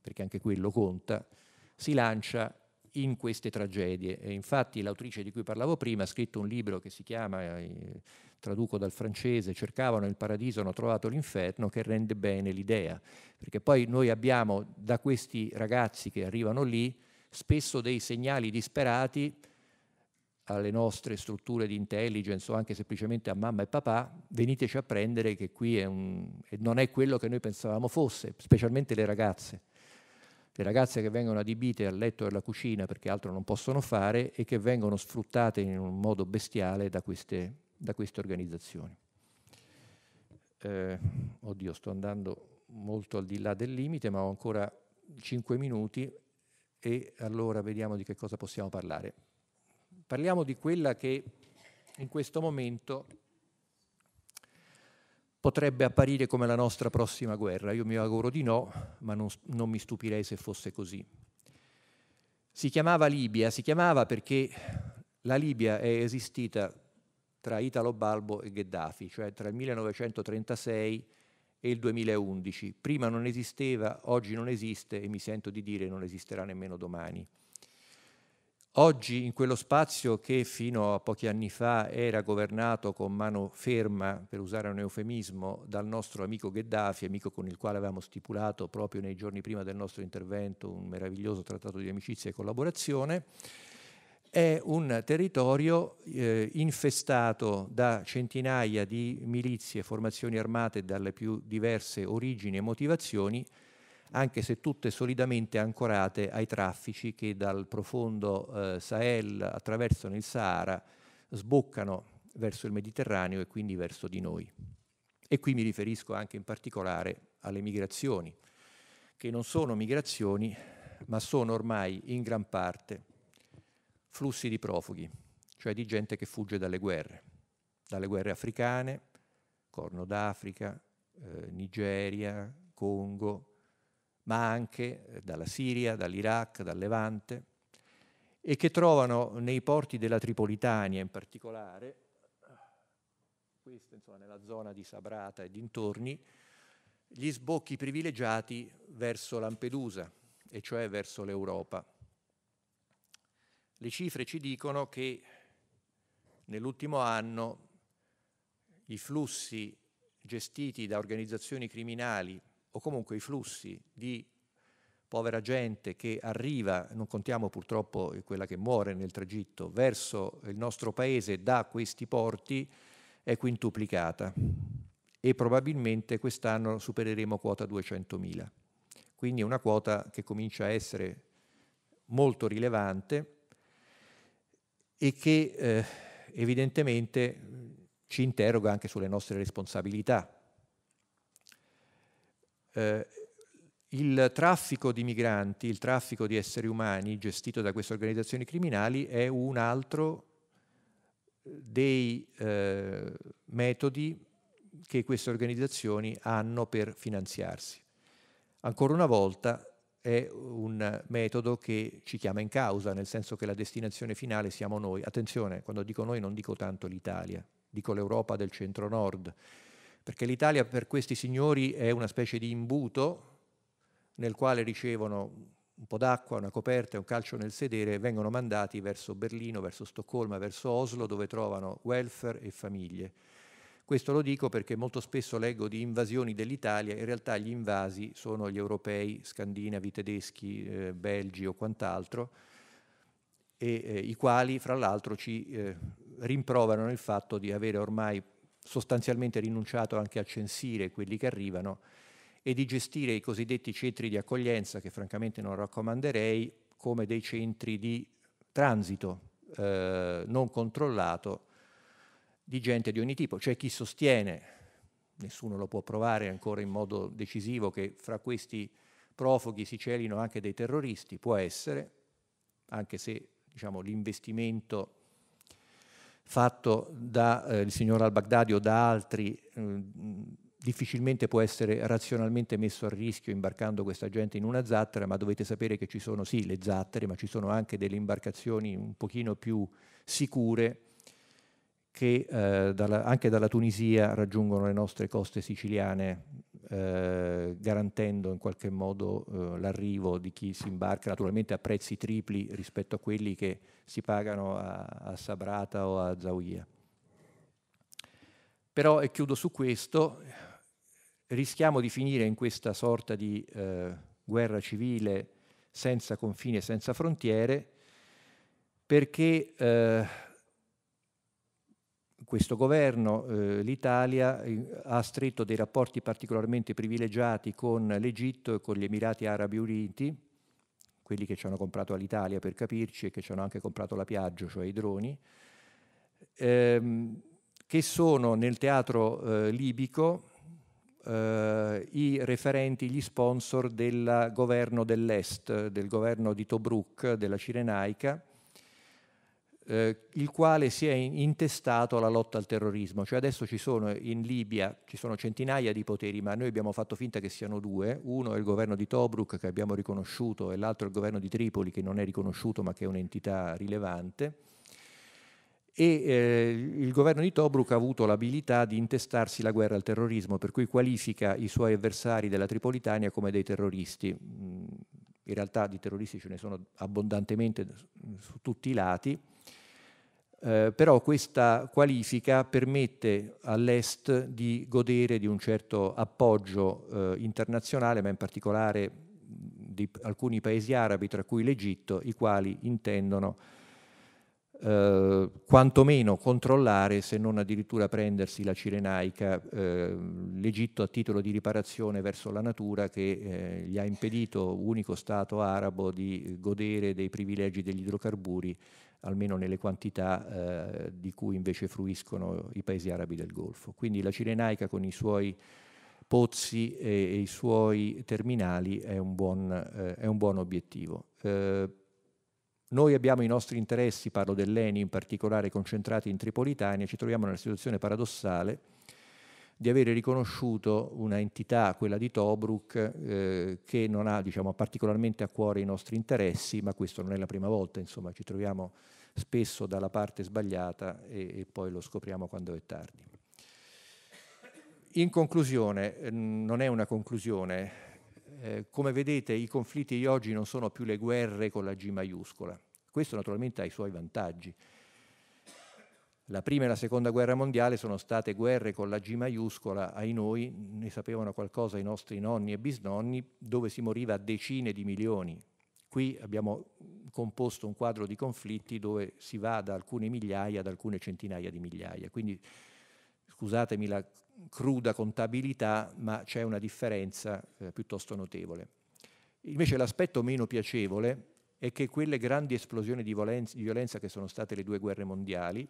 perché anche quello conta, si lancia in queste tragedie. E infatti l'autrice di cui parlavo prima ha scritto un libro che si chiama, eh, traduco dal francese, Cercavano il paradiso, hanno trovato l'inferno, che rende bene l'idea. Perché poi noi abbiamo da questi ragazzi che arrivano lì spesso dei segnali disperati alle nostre strutture di intelligence o anche semplicemente a mamma e papà, veniteci a prendere che qui è un, non è quello che noi pensavamo fosse, specialmente le ragazze. Le ragazze che vengono adibite al letto e alla cucina perché altro non possono fare e che vengono sfruttate in un modo bestiale da queste, da queste organizzazioni. Eh, oddio, sto andando molto al di là del limite, ma ho ancora 5 minuti e allora vediamo di che cosa possiamo parlare. Parliamo di quella che in questo momento potrebbe apparire come la nostra prossima guerra. Io mi auguro di no, ma non, non mi stupirei se fosse così. Si chiamava Libia, si chiamava perché la Libia è esistita tra Italo Balbo e Gheddafi, cioè tra il 1936 e il 2011. Prima non esisteva, oggi non esiste e mi sento di dire non esisterà nemmeno domani. Oggi in quello spazio che fino a pochi anni fa era governato con mano ferma, per usare un eufemismo, dal nostro amico Gheddafi, amico con il quale avevamo stipulato proprio nei giorni prima del nostro intervento un meraviglioso trattato di amicizia e collaborazione, è un territorio eh, infestato da centinaia di milizie, formazioni armate dalle più diverse origini e motivazioni anche se tutte solidamente ancorate ai traffici che dal profondo eh, Sahel attraversano il Sahara, sboccano verso il Mediterraneo e quindi verso di noi. E qui mi riferisco anche in particolare alle migrazioni, che non sono migrazioni, ma sono ormai in gran parte flussi di profughi, cioè di gente che fugge dalle guerre, dalle guerre africane, Corno d'Africa, eh, Nigeria, Congo, ma anche eh, dalla Siria, dall'Iraq, dal Levante, e che trovano nei porti della Tripolitania in particolare, questo insomma nella zona di Sabrata e dintorni, gli sbocchi privilegiati verso Lampedusa, e cioè verso l'Europa. Le cifre ci dicono che nell'ultimo anno i flussi gestiti da organizzazioni criminali o comunque i flussi di povera gente che arriva, non contiamo purtroppo quella che muore nel tragitto, verso il nostro paese da questi porti è quintuplicata e probabilmente quest'anno supereremo quota 200.000. Quindi è una quota che comincia a essere molto rilevante e che eh, evidentemente ci interroga anche sulle nostre responsabilità eh, il traffico di migranti, il traffico di esseri umani gestito da queste organizzazioni criminali è un altro eh, dei eh, metodi che queste organizzazioni hanno per finanziarsi. Ancora una volta è un metodo che ci chiama in causa, nel senso che la destinazione finale siamo noi. Attenzione, quando dico noi non dico tanto l'Italia, dico l'Europa del centro-nord, perché l'Italia per questi signori è una specie di imbuto nel quale ricevono un po' d'acqua, una coperta e un calcio nel sedere, e vengono mandati verso Berlino, verso Stoccolma, verso Oslo, dove trovano welfare e famiglie. Questo lo dico perché molto spesso leggo di invasioni dell'Italia, in realtà gli invasi sono gli europei, scandinavi, tedeschi, eh, belgi o quant'altro, e, eh, i quali fra l'altro ci eh, rimproverano il fatto di avere ormai sostanzialmente rinunciato anche a censire quelli che arrivano e di gestire i cosiddetti centri di accoglienza, che francamente non raccomanderei, come dei centri di transito eh, non controllato di gente di ogni tipo. C'è chi sostiene, nessuno lo può provare ancora in modo decisivo, che fra questi profughi si celino anche dei terroristi, può essere, anche se diciamo, l'investimento fatto dal eh, signor al-Baghdadi o da altri eh, difficilmente può essere razionalmente messo a rischio imbarcando questa gente in una zattera, ma dovete sapere che ci sono sì le zattere, ma ci sono anche delle imbarcazioni un pochino più sicure che eh, dalla, anche dalla Tunisia raggiungono le nostre coste siciliane eh, garantendo in qualche modo eh, l'arrivo di chi si imbarca naturalmente a prezzi tripli rispetto a quelli che si pagano a, a Sabrata o a Zawiya. Però, e chiudo su questo, rischiamo di finire in questa sorta di eh, guerra civile senza confini e senza frontiere perché eh, questo governo, eh, l'Italia, eh, ha stretto dei rapporti particolarmente privilegiati con l'Egitto e con gli Emirati Arabi Uniti, quelli che ci hanno comprato all'Italia per capirci e che ci hanno anche comprato la Piaggio, cioè i droni, ehm, che sono nel teatro eh, libico eh, i referenti, gli sponsor del governo dell'Est, del governo di Tobruk, della Cirenaica, eh, il quale si è intestato alla lotta al terrorismo. Cioè adesso ci sono in Libia ci sono centinaia di poteri, ma noi abbiamo fatto finta che siano due. Uno è il governo di Tobruk che abbiamo riconosciuto e l'altro è il governo di Tripoli che non è riconosciuto ma che è un'entità rilevante e eh, il governo di Tobruk ha avuto l'abilità di intestarsi la guerra al terrorismo, per cui qualifica i suoi avversari della Tripolitania come dei terroristi. Mm, in realtà di terroristi ce ne sono abbondantemente su tutti i lati, eh, però questa qualifica permette all'Est di godere di un certo appoggio eh, internazionale, ma in particolare di alcuni paesi arabi, tra cui l'Egitto, i quali intendono eh, quantomeno controllare, se non addirittura prendersi la Cirenaica, eh, l'Egitto a titolo di riparazione verso la natura che eh, gli ha impedito, unico Stato arabo, di godere dei privilegi degli idrocarburi almeno nelle quantità eh, di cui invece fruiscono i paesi arabi del Golfo. Quindi la Cirenaica con i suoi pozzi e, e i suoi terminali è un buon, eh, è un buon obiettivo. Eh, noi abbiamo i nostri interessi, parlo dell'ENI in particolare, concentrati in Tripolitania, ci troviamo nella situazione paradossale di avere riconosciuto una entità, quella di Tobruk, eh, che non ha diciamo, particolarmente a cuore i nostri interessi, ma questo non è la prima volta, insomma, ci troviamo spesso dalla parte sbagliata e, e poi lo scopriamo quando è tardi. In conclusione, eh, non è una conclusione, eh, come vedete i conflitti di oggi non sono più le guerre con la G maiuscola. Questo naturalmente ha i suoi vantaggi. La prima e la seconda guerra mondiale sono state guerre con la G maiuscola, ai noi ne sapevano qualcosa i nostri nonni e bisnonni, dove si moriva decine di milioni, Qui abbiamo composto un quadro di conflitti dove si va da alcune migliaia ad alcune centinaia di migliaia. Quindi scusatemi la cruda contabilità, ma c'è una differenza eh, piuttosto notevole. Invece l'aspetto meno piacevole è che quelle grandi esplosioni di violenza, di violenza che sono state le due guerre mondiali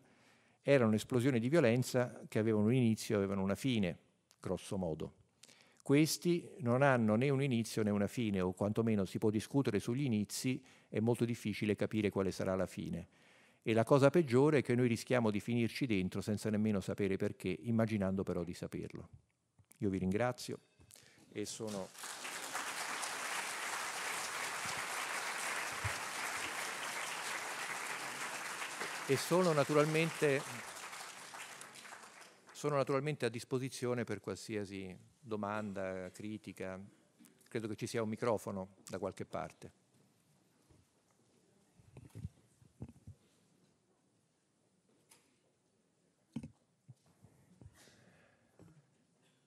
erano esplosioni di violenza che avevano un inizio e avevano una fine, grosso modo. Questi non hanno né un inizio né una fine, o quantomeno si può discutere sugli inizi, è molto difficile capire quale sarà la fine. E la cosa peggiore è che noi rischiamo di finirci dentro senza nemmeno sapere perché, immaginando però di saperlo. Io vi ringrazio e sono... e sono naturalmente, sono naturalmente a disposizione per qualsiasi domanda, critica, credo che ci sia un microfono da qualche parte.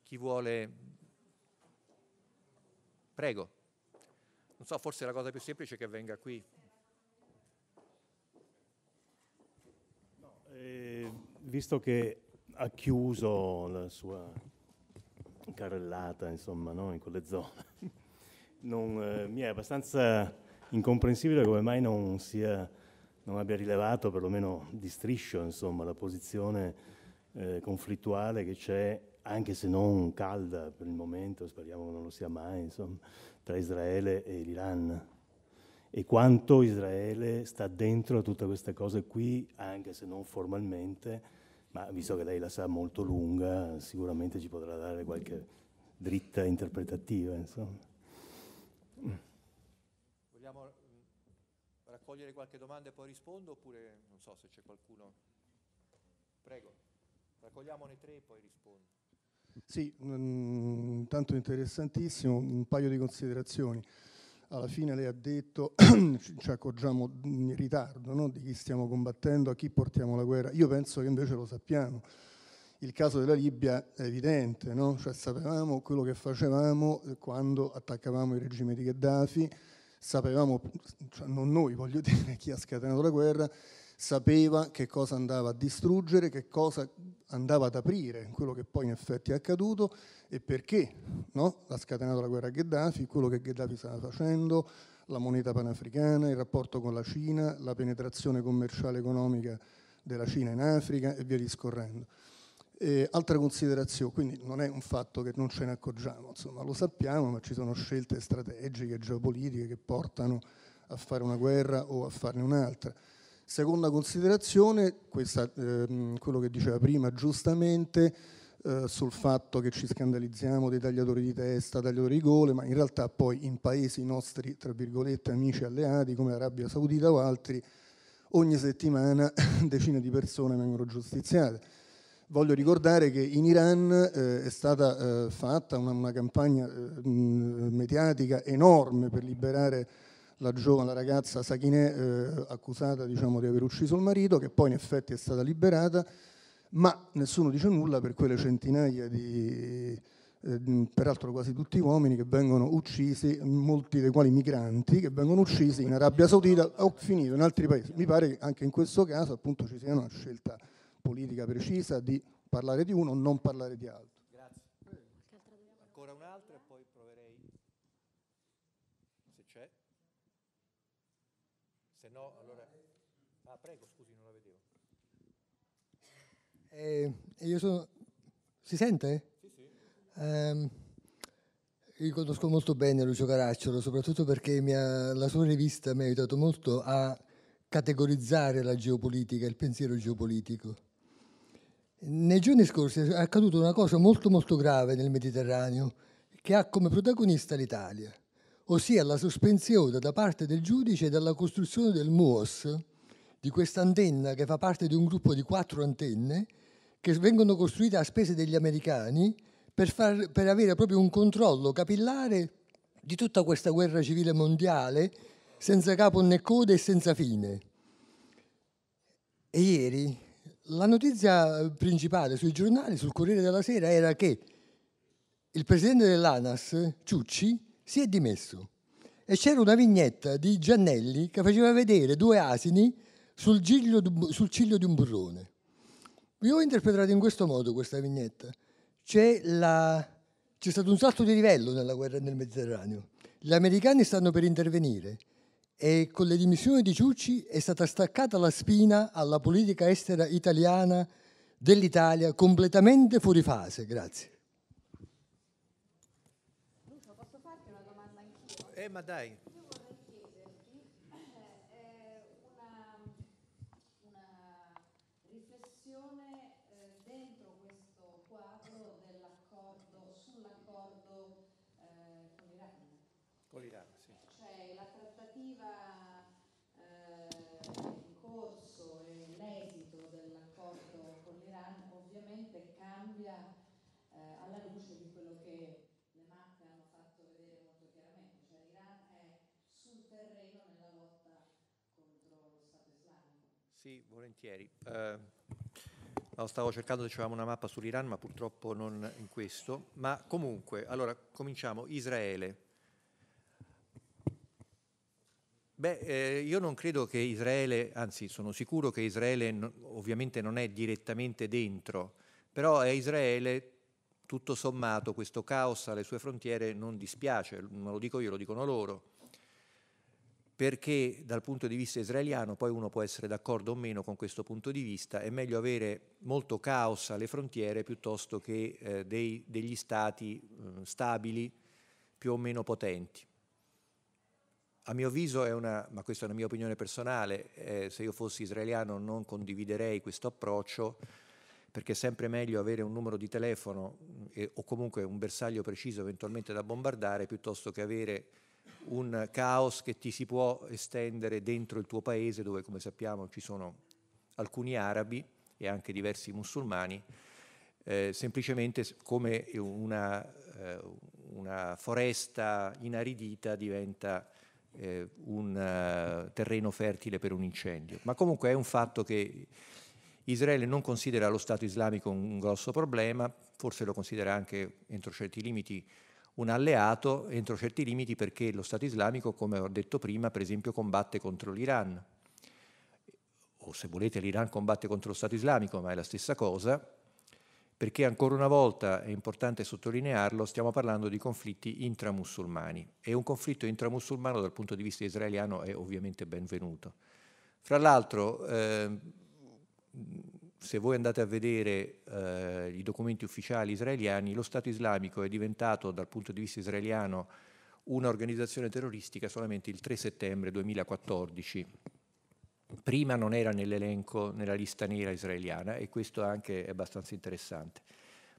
Chi vuole... Prego. Non so, forse la cosa più semplice è che venga qui. No, eh, visto che ha chiuso la sua carrellata, insomma, no? in quelle zone. Non, eh, mi è abbastanza incomprensibile come mai non, sia, non abbia rilevato, perlomeno di striscio, insomma, la posizione eh, conflittuale che c'è, anche se non calda per il momento, speriamo non lo sia mai, insomma, tra Israele e l'Iran. E quanto Israele sta dentro a tutte queste cose qui, anche se non formalmente, ma visto che lei la sa molto lunga, sicuramente ci potrà dare qualche dritta interpretativa. Insomma. Vogliamo mm, raccogliere qualche domanda e poi rispondo, oppure non so se c'è qualcuno. Prego, raccogliamone tre e poi rispondo. Sì, mm, intanto interessantissimo, un paio di considerazioni alla fine lei ha detto ci accorgiamo in ritardo no? di chi stiamo combattendo, a chi portiamo la guerra. Io penso che invece lo sappiamo. Il caso della Libia è evidente, no? cioè, sapevamo quello che facevamo eh, quando attaccavamo il regime di Gheddafi, sapevamo, cioè, non noi voglio dire, chi ha scatenato la guerra, sapeva che cosa andava a distruggere, che cosa andava ad aprire, quello che poi in effetti è accaduto e perché no? ha scatenato la guerra a Gheddafi, quello che Gheddafi stava facendo, la moneta panafricana, il rapporto con la Cina, la penetrazione commerciale e economica della Cina in Africa e via discorrendo. E altra considerazione, quindi non è un fatto che non ce ne accorgiamo, insomma, lo sappiamo, ma ci sono scelte strategiche, geopolitiche che portano a fare una guerra o a farne un'altra. Seconda considerazione, questa, ehm, quello che diceva prima giustamente eh, sul fatto che ci scandalizziamo dei tagliatori di testa, tagliatori di gole, ma in realtà poi in paesi nostri, tra virgolette, amici alleati come l'Arabia Saudita o altri, ogni settimana decine di persone vengono giustiziate. Voglio ricordare che in Iran eh, è stata eh, fatta una, una campagna eh, mediatica enorme per liberare la giovane la ragazza Sacchinè eh, accusata diciamo, di aver ucciso il marito, che poi in effetti è stata liberata, ma nessuno dice nulla per quelle centinaia di, eh, peraltro quasi tutti uomini che vengono uccisi, molti dei quali migranti, che vengono uccisi in Arabia Saudita o finito in altri paesi. Mi pare che anche in questo caso appunto ci sia una scelta politica precisa di parlare di uno o non parlare di altro. Eh, io sono... Si sente? Sì, sì. Um, io conosco molto bene Lucio Caracciolo, soprattutto perché ha, la sua rivista mi ha aiutato molto a categorizzare la geopolitica, il pensiero geopolitico. Nei giorni scorsi è accaduta una cosa molto molto grave nel Mediterraneo che ha come protagonista l'Italia, ossia la sospensione da parte del giudice della costruzione del MUOS, di questa antenna che fa parte di un gruppo di quattro antenne che vengono costruite a spese degli americani per, far, per avere proprio un controllo capillare di tutta questa guerra civile mondiale senza capo né code e senza fine. E ieri la notizia principale sui giornali, sul Corriere della Sera, era che il presidente dell'ANAS, Ciucci, si è dimesso e c'era una vignetta di Giannelli che faceva vedere due asini sul ciglio, sul ciglio di un burrone. Io ho interpretato in questo modo questa vignetta. C'è, la... C'è stato un salto di livello nella guerra nel Mediterraneo. Gli americani stanno per intervenire e con le dimissioni di Ciucci è stata staccata la spina alla politica estera italiana dell'Italia completamente fuori fase. Grazie. Lucio, posso farti una domanda anch'io? Eh, ma dai. Sì, volentieri. Eh, no, stavo cercando se c'avevamo una mappa sull'Iran, ma purtroppo non in questo. Ma comunque, allora cominciamo. Israele. Beh, eh, io non credo che Israele, anzi sono sicuro che Israele no, ovviamente non è direttamente dentro, però a Israele tutto sommato questo caos alle sue frontiere non dispiace, non lo dico io, lo dicono loro perché dal punto di vista israeliano poi uno può essere d'accordo o meno con questo punto di vista, è meglio avere molto caos alle frontiere piuttosto che eh, dei, degli stati eh, stabili più o meno potenti. A mio avviso è una, ma questa è una mia opinione personale, eh, se io fossi israeliano non condividerei questo approccio perché è sempre meglio avere un numero di telefono mm, o comunque un bersaglio preciso eventualmente da bombardare piuttosto che avere un caos che ti si può estendere dentro il tuo paese dove come sappiamo ci sono alcuni arabi e anche diversi musulmani, eh, semplicemente come una, eh, una, foresta inaridita diventa eh, un eh, terreno fertile per un incendio. Ma comunque è un fatto che Israele non considera lo Stato islamico un grosso problema, forse lo considera anche entro certi limiti un alleato entro certi limiti perché lo Stato islamico, come ho detto prima, per esempio combatte contro l'Iran, o se volete l'Iran combatte contro lo Stato islamico, ma è la stessa cosa, perché ancora una volta, è importante sottolinearlo, stiamo parlando di conflitti intramusulmani e un conflitto intramusulmano dal punto di vista israeliano è ovviamente benvenuto. Fra l'altro, eh, se voi andate a vedere eh, i documenti ufficiali israeliani, lo Stato islamico è diventato dal punto di vista israeliano un'organizzazione terroristica solamente il 3 settembre 2014. Prima non era nell'elenco, nella lista nera israeliana e questo anche è abbastanza interessante.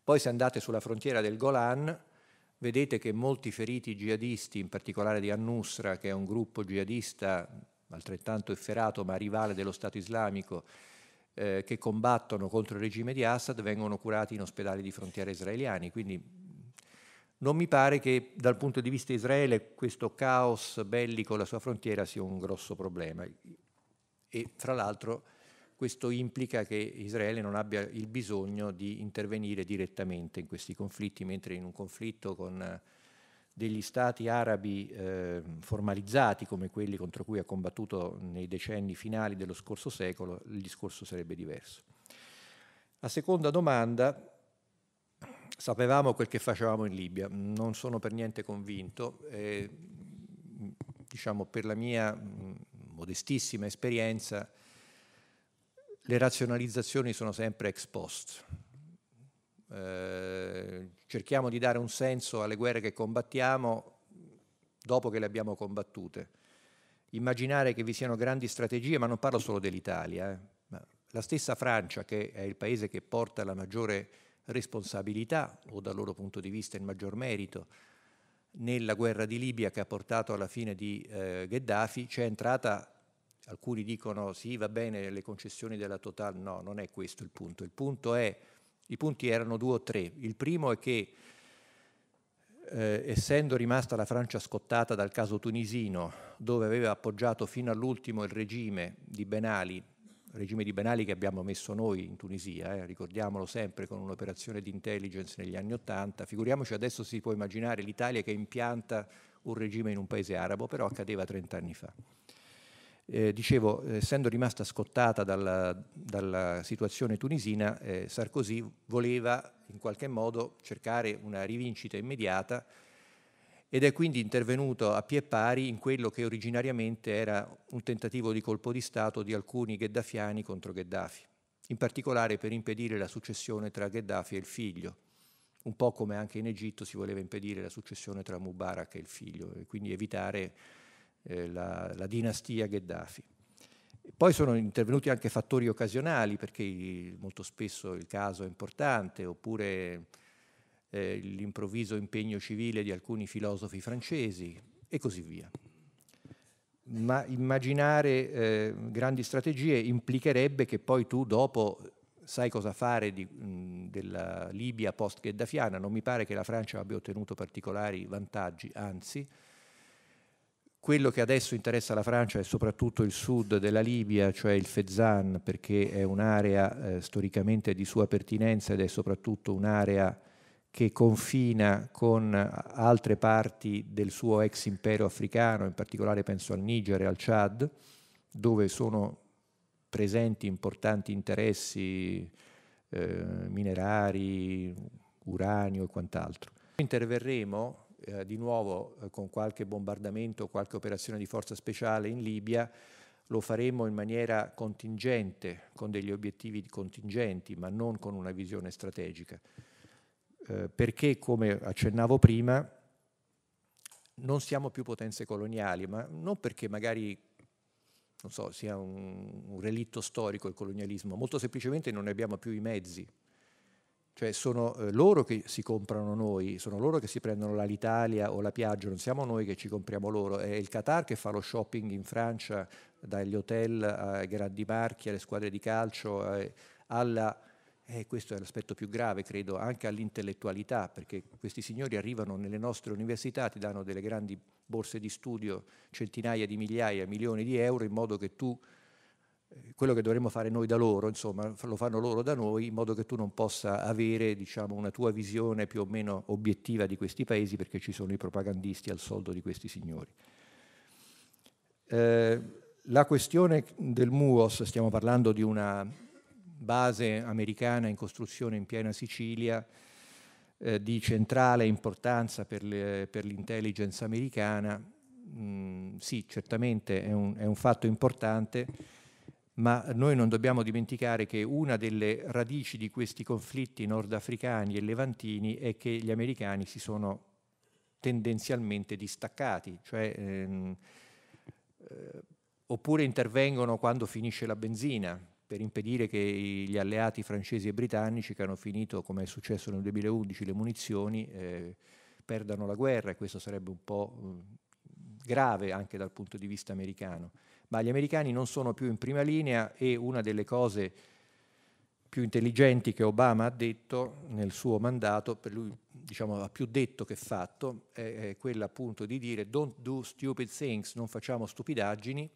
Poi se andate sulla frontiera del Golan, vedete che molti feriti jihadisti, in particolare di An-Nusra, che è un gruppo jihadista altrettanto efferato ma rivale dello Stato islamico, eh, che combattono contro il regime di Assad vengono curati in ospedali di frontiera israeliani. Quindi non mi pare che dal punto di vista israele questo caos bellico alla sua frontiera sia un grosso problema. E fra l'altro questo implica che Israele non abbia il bisogno di intervenire direttamente in questi conflitti, mentre in un conflitto con eh, degli stati arabi eh, formalizzati come quelli contro cui ha combattuto nei decenni finali dello scorso secolo, il discorso sarebbe diverso. La seconda domanda, sapevamo quel che facevamo in Libia, non sono per niente convinto, eh, diciamo per la mia modestissima esperienza le razionalizzazioni sono sempre ex post, eh, cerchiamo di dare un senso alle guerre che combattiamo dopo che le abbiamo combattute. Immaginare che vi siano grandi strategie, ma non parlo solo dell'Italia, eh, la stessa Francia, che è il paese che porta la maggiore responsabilità o dal loro punto di vista il maggior merito nella guerra di Libia che ha portato alla fine di eh, Gheddafi, c'è entrata, alcuni dicono sì va bene le concessioni della Total, no, non è questo il punto, il punto è i punti erano due o tre. Il primo è che, eh, essendo rimasta la Francia scottata dal caso tunisino, dove aveva appoggiato fino all'ultimo il regime di Ben Ali, regime di Ben Ali che abbiamo messo noi in Tunisia, eh, ricordiamolo sempre con un'operazione di intelligence negli anni Ottanta, figuriamoci adesso si può immaginare l'Italia che impianta un regime in un paese arabo, però accadeva 30 anni fa. Eh, dicevo, essendo rimasta scottata dalla, dalla situazione tunisina, eh, Sarkozy voleva in qualche modo cercare una rivincita immediata ed è quindi intervenuto a pie pari in quello che originariamente era un tentativo di colpo di Stato di alcuni gheddafiani contro Gheddafi, in particolare per impedire la successione tra Gheddafi e il figlio, un po' come anche in Egitto si voleva impedire la successione tra Mubarak e il figlio, e quindi evitare eh, la, la, dinastia Gheddafi. Poi sono intervenuti anche fattori occasionali, perché molto spesso il caso è importante, oppure eh, l'improvviso impegno civile di alcuni filosofi francesi e così via. Ma immaginare eh, grandi strategie implicherebbe che poi tu dopo sai cosa fare di, mh, della Libia post-Gheddafiana, non mi pare che la Francia abbia ottenuto particolari vantaggi, anzi quello che adesso interessa la Francia è soprattutto il sud della Libia, cioè il Fezzan, perché è un'area eh, storicamente di sua pertinenza ed è soprattutto un'area che confina con altre parti del suo ex impero africano, in particolare penso al Niger e al Chad, dove sono presenti importanti interessi eh, minerari, uranio e quant'altro. Interverremo eh, di nuovo eh, con qualche bombardamento, qualche operazione di forza speciale in Libia, lo faremo in maniera contingente, con degli obiettivi contingenti, ma non con una visione strategica. Eh, perché, come accennavo prima, non siamo più potenze coloniali, ma non perché magari non so, sia un, un relitto storico il colonialismo, molto semplicemente non ne abbiamo più i mezzi cioè sono eh, loro che si comprano noi, sono loro che si prendono l'Alitalia o la Piaggio, non siamo noi che ci compriamo loro, è il Qatar che fa lo shopping in Francia, dagli hotel ai grandi marchi, alle squadre di calcio, eh, alla, eh, questo è l'aspetto più grave credo, anche all'intellettualità, perché questi signori arrivano nelle nostre università, ti danno delle grandi borse di studio, centinaia di migliaia, milioni di euro, in modo che tu eh, quello che dovremmo fare noi da loro, insomma, lo fanno loro da noi, in modo che tu non possa avere diciamo, una tua visione più o meno obiettiva di questi paesi perché ci sono i propagandisti al soldo di questi signori. Eh, la questione del MUOS, stiamo parlando di una base americana in costruzione in piena Sicilia, eh, di centrale importanza per, le, per l'intelligence americana, mm, sì, certamente è un, è un fatto importante ma noi non dobbiamo dimenticare che una delle radici di questi conflitti nordafricani e levantini è che gli americani si sono tendenzialmente distaccati, cioè, ehm, eh, oppure intervengono quando finisce la benzina per impedire che gli alleati francesi e britannici che hanno finito, come è successo nel 2011, le munizioni, eh, perdano la guerra e questo sarebbe un po' mm, grave anche dal punto di vista americano ma gli americani non sono più in prima linea e una delle cose più intelligenti che Obama ha detto nel suo mandato, per lui diciamo, ha più detto che fatto, è, è quella appunto di dire don't do stupid things, non facciamo stupidaggini,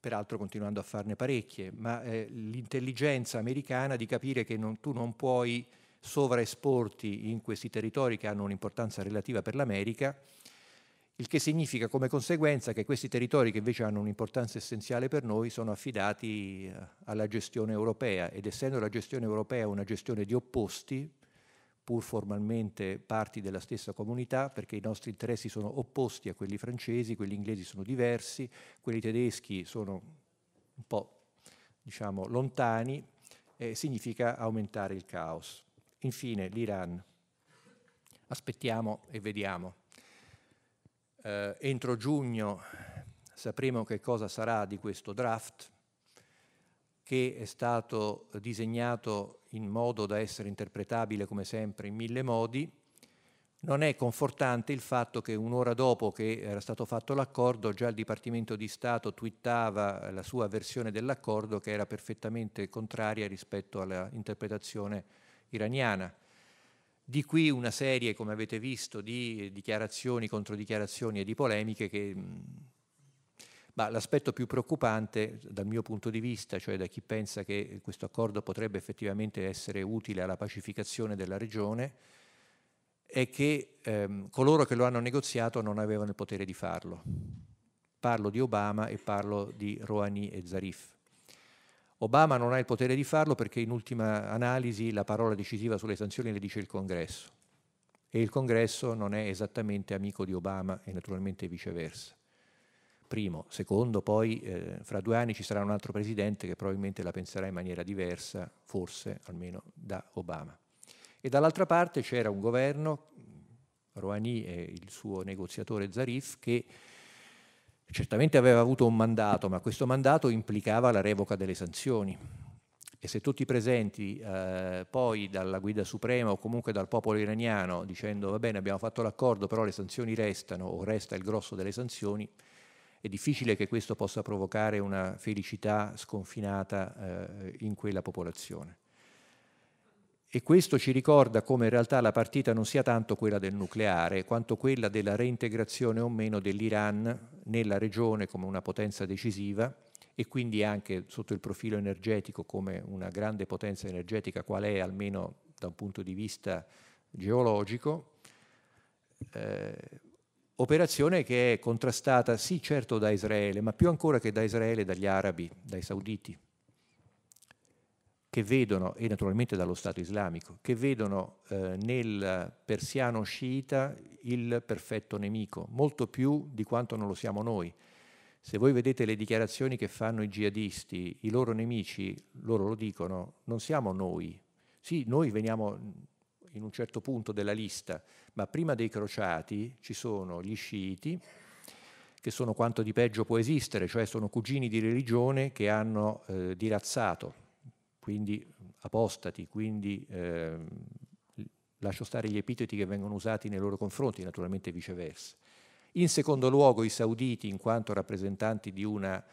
peraltro continuando a farne parecchie, ma eh, l'intelligenza americana di capire che non, tu non puoi sovraesporti in questi territori che hanno un'importanza relativa per l'America, il che significa come conseguenza che questi territori che invece hanno un'importanza essenziale per noi sono affidati eh, alla gestione europea ed essendo la gestione europea una gestione di opposti, pur formalmente parti della stessa comunità, perché i nostri interessi sono opposti a quelli francesi, quelli inglesi sono diversi, quelli tedeschi sono un po' diciamo, lontani, eh, significa aumentare il caos. Infine l'Iran. Aspettiamo e vediamo. Eh, entro giugno sapremo che cosa sarà di questo draft che è stato disegnato in modo da essere interpretabile come sempre in mille modi. Non è confortante il fatto che un'ora dopo che era stato fatto l'accordo già il Dipartimento di Stato twittava la sua versione dell'accordo che era perfettamente contraria rispetto all'interpretazione iraniana. Di qui una serie, come avete visto, di dichiarazioni, controdichiarazioni e di polemiche che... Mm, ma l'aspetto più preoccupante dal mio punto di vista, cioè da chi pensa che questo accordo potrebbe effettivamente essere utile alla pacificazione della regione, è che ehm, coloro che lo hanno negoziato non avevano il potere di farlo. Parlo di Obama e parlo di Rouhani e Zarif. Obama non ha il potere di farlo perché in ultima analisi la parola decisiva sulle sanzioni le dice il Congresso e il Congresso non è esattamente amico di Obama e naturalmente viceversa. Primo, secondo, poi eh, fra due anni ci sarà un altro presidente che probabilmente la penserà in maniera diversa, forse almeno da Obama. E dall'altra parte c'era un governo, Rouhani e il suo negoziatore Zarif, che Certamente aveva avuto un mandato, ma questo mandato implicava la revoca delle sanzioni. E se tutti presenti eh, poi dalla guida suprema o comunque dal popolo iraniano dicendo va bene abbiamo fatto l'accordo però le sanzioni restano o resta il grosso delle sanzioni, è difficile che questo possa provocare una felicità sconfinata eh, in quella popolazione. E questo ci ricorda come in realtà la partita non sia tanto quella del nucleare, quanto quella della reintegrazione o meno dell'Iran nella regione come una potenza decisiva e quindi anche sotto il profilo energetico come una grande potenza energetica qual è almeno da un punto di vista geologico. Eh, operazione che è contrastata sì certo da Israele, ma più ancora che da Israele dagli arabi, dai sauditi, che vedono, e naturalmente dallo Stato islamico, che vedono eh, nel persiano sciita il perfetto nemico, molto più di quanto non lo siamo noi. Se voi vedete le dichiarazioni che fanno i jihadisti, i loro nemici, loro lo dicono, non siamo noi. Sì, noi veniamo in un certo punto della lista, ma prima dei crociati ci sono gli sciiti, che sono quanto di peggio può esistere, cioè sono cugini di religione che hanno eh, dirazzato quindi apostati, quindi eh, lascio stare gli epiteti che vengono usati nei loro confronti, naturalmente viceversa. In secondo luogo i sauditi, in quanto rappresentanti di una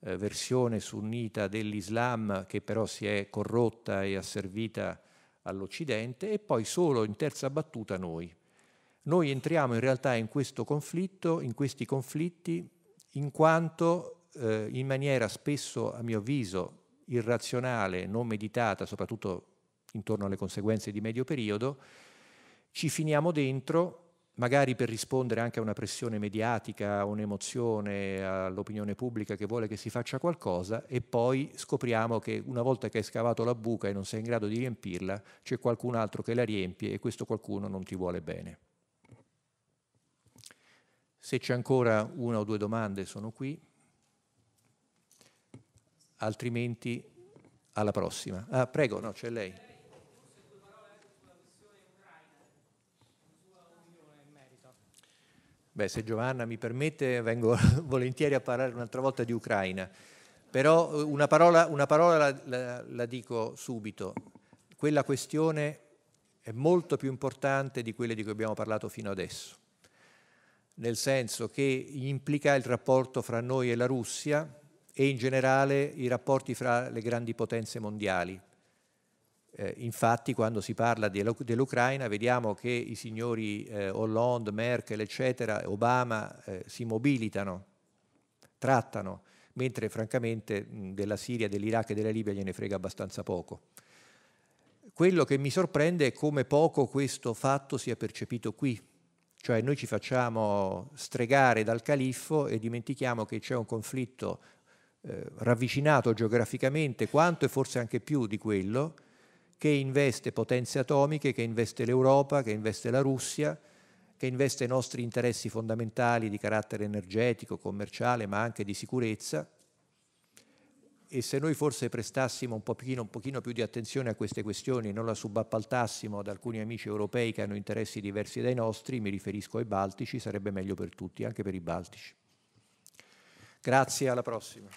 eh, versione sunnita dell'Islam che però si è corrotta e asservita all'Occidente, e poi solo in terza battuta noi. Noi entriamo in realtà in questo conflitto, in questi conflitti, in quanto eh, in maniera spesso, a mio avviso, irrazionale, non meditata, soprattutto intorno alle conseguenze di medio periodo, ci finiamo dentro, magari per rispondere anche a una pressione mediatica, a un'emozione, all'opinione pubblica che vuole che si faccia qualcosa e poi scopriamo che una volta che hai scavato la buca e non sei in grado di riempirla, c'è qualcun altro che la riempie e questo qualcuno non ti vuole bene. Se c'è ancora una o due domande sono qui altrimenti alla prossima. Ah, prego, no, c'è lei. Beh, se Giovanna mi permette, vengo volentieri a parlare un'altra volta di Ucraina. Però eh, una parola, una parola la, la, la, dico subito. Quella questione è molto più importante di quelle di cui abbiamo parlato fino adesso, nel senso che implica il rapporto fra noi e la Russia, e in generale i rapporti fra le grandi potenze mondiali. Eh, infatti quando si parla dell'Ucraina vediamo che i signori eh, Hollande, Merkel, eccetera, Obama eh, si mobilitano, trattano, mentre francamente della Siria, dell'Iraq e della Libia gliene frega abbastanza poco. Quello che mi sorprende è come poco questo fatto sia percepito qui, cioè noi ci facciamo stregare dal califfo e dimentichiamo che c'è un conflitto eh, ravvicinato geograficamente quanto e forse anche più di quello, che investe potenze atomiche, che investe l'Europa, che investe la Russia, che investe i nostri interessi fondamentali di carattere energetico, commerciale, ma anche di sicurezza. E se noi forse prestassimo un pochino, un pochino più di attenzione a queste questioni e non la subappaltassimo ad alcuni amici europei che hanno interessi diversi dai nostri, mi riferisco ai Baltici, sarebbe meglio per tutti, anche per i Baltici. Grazie, alla prossima.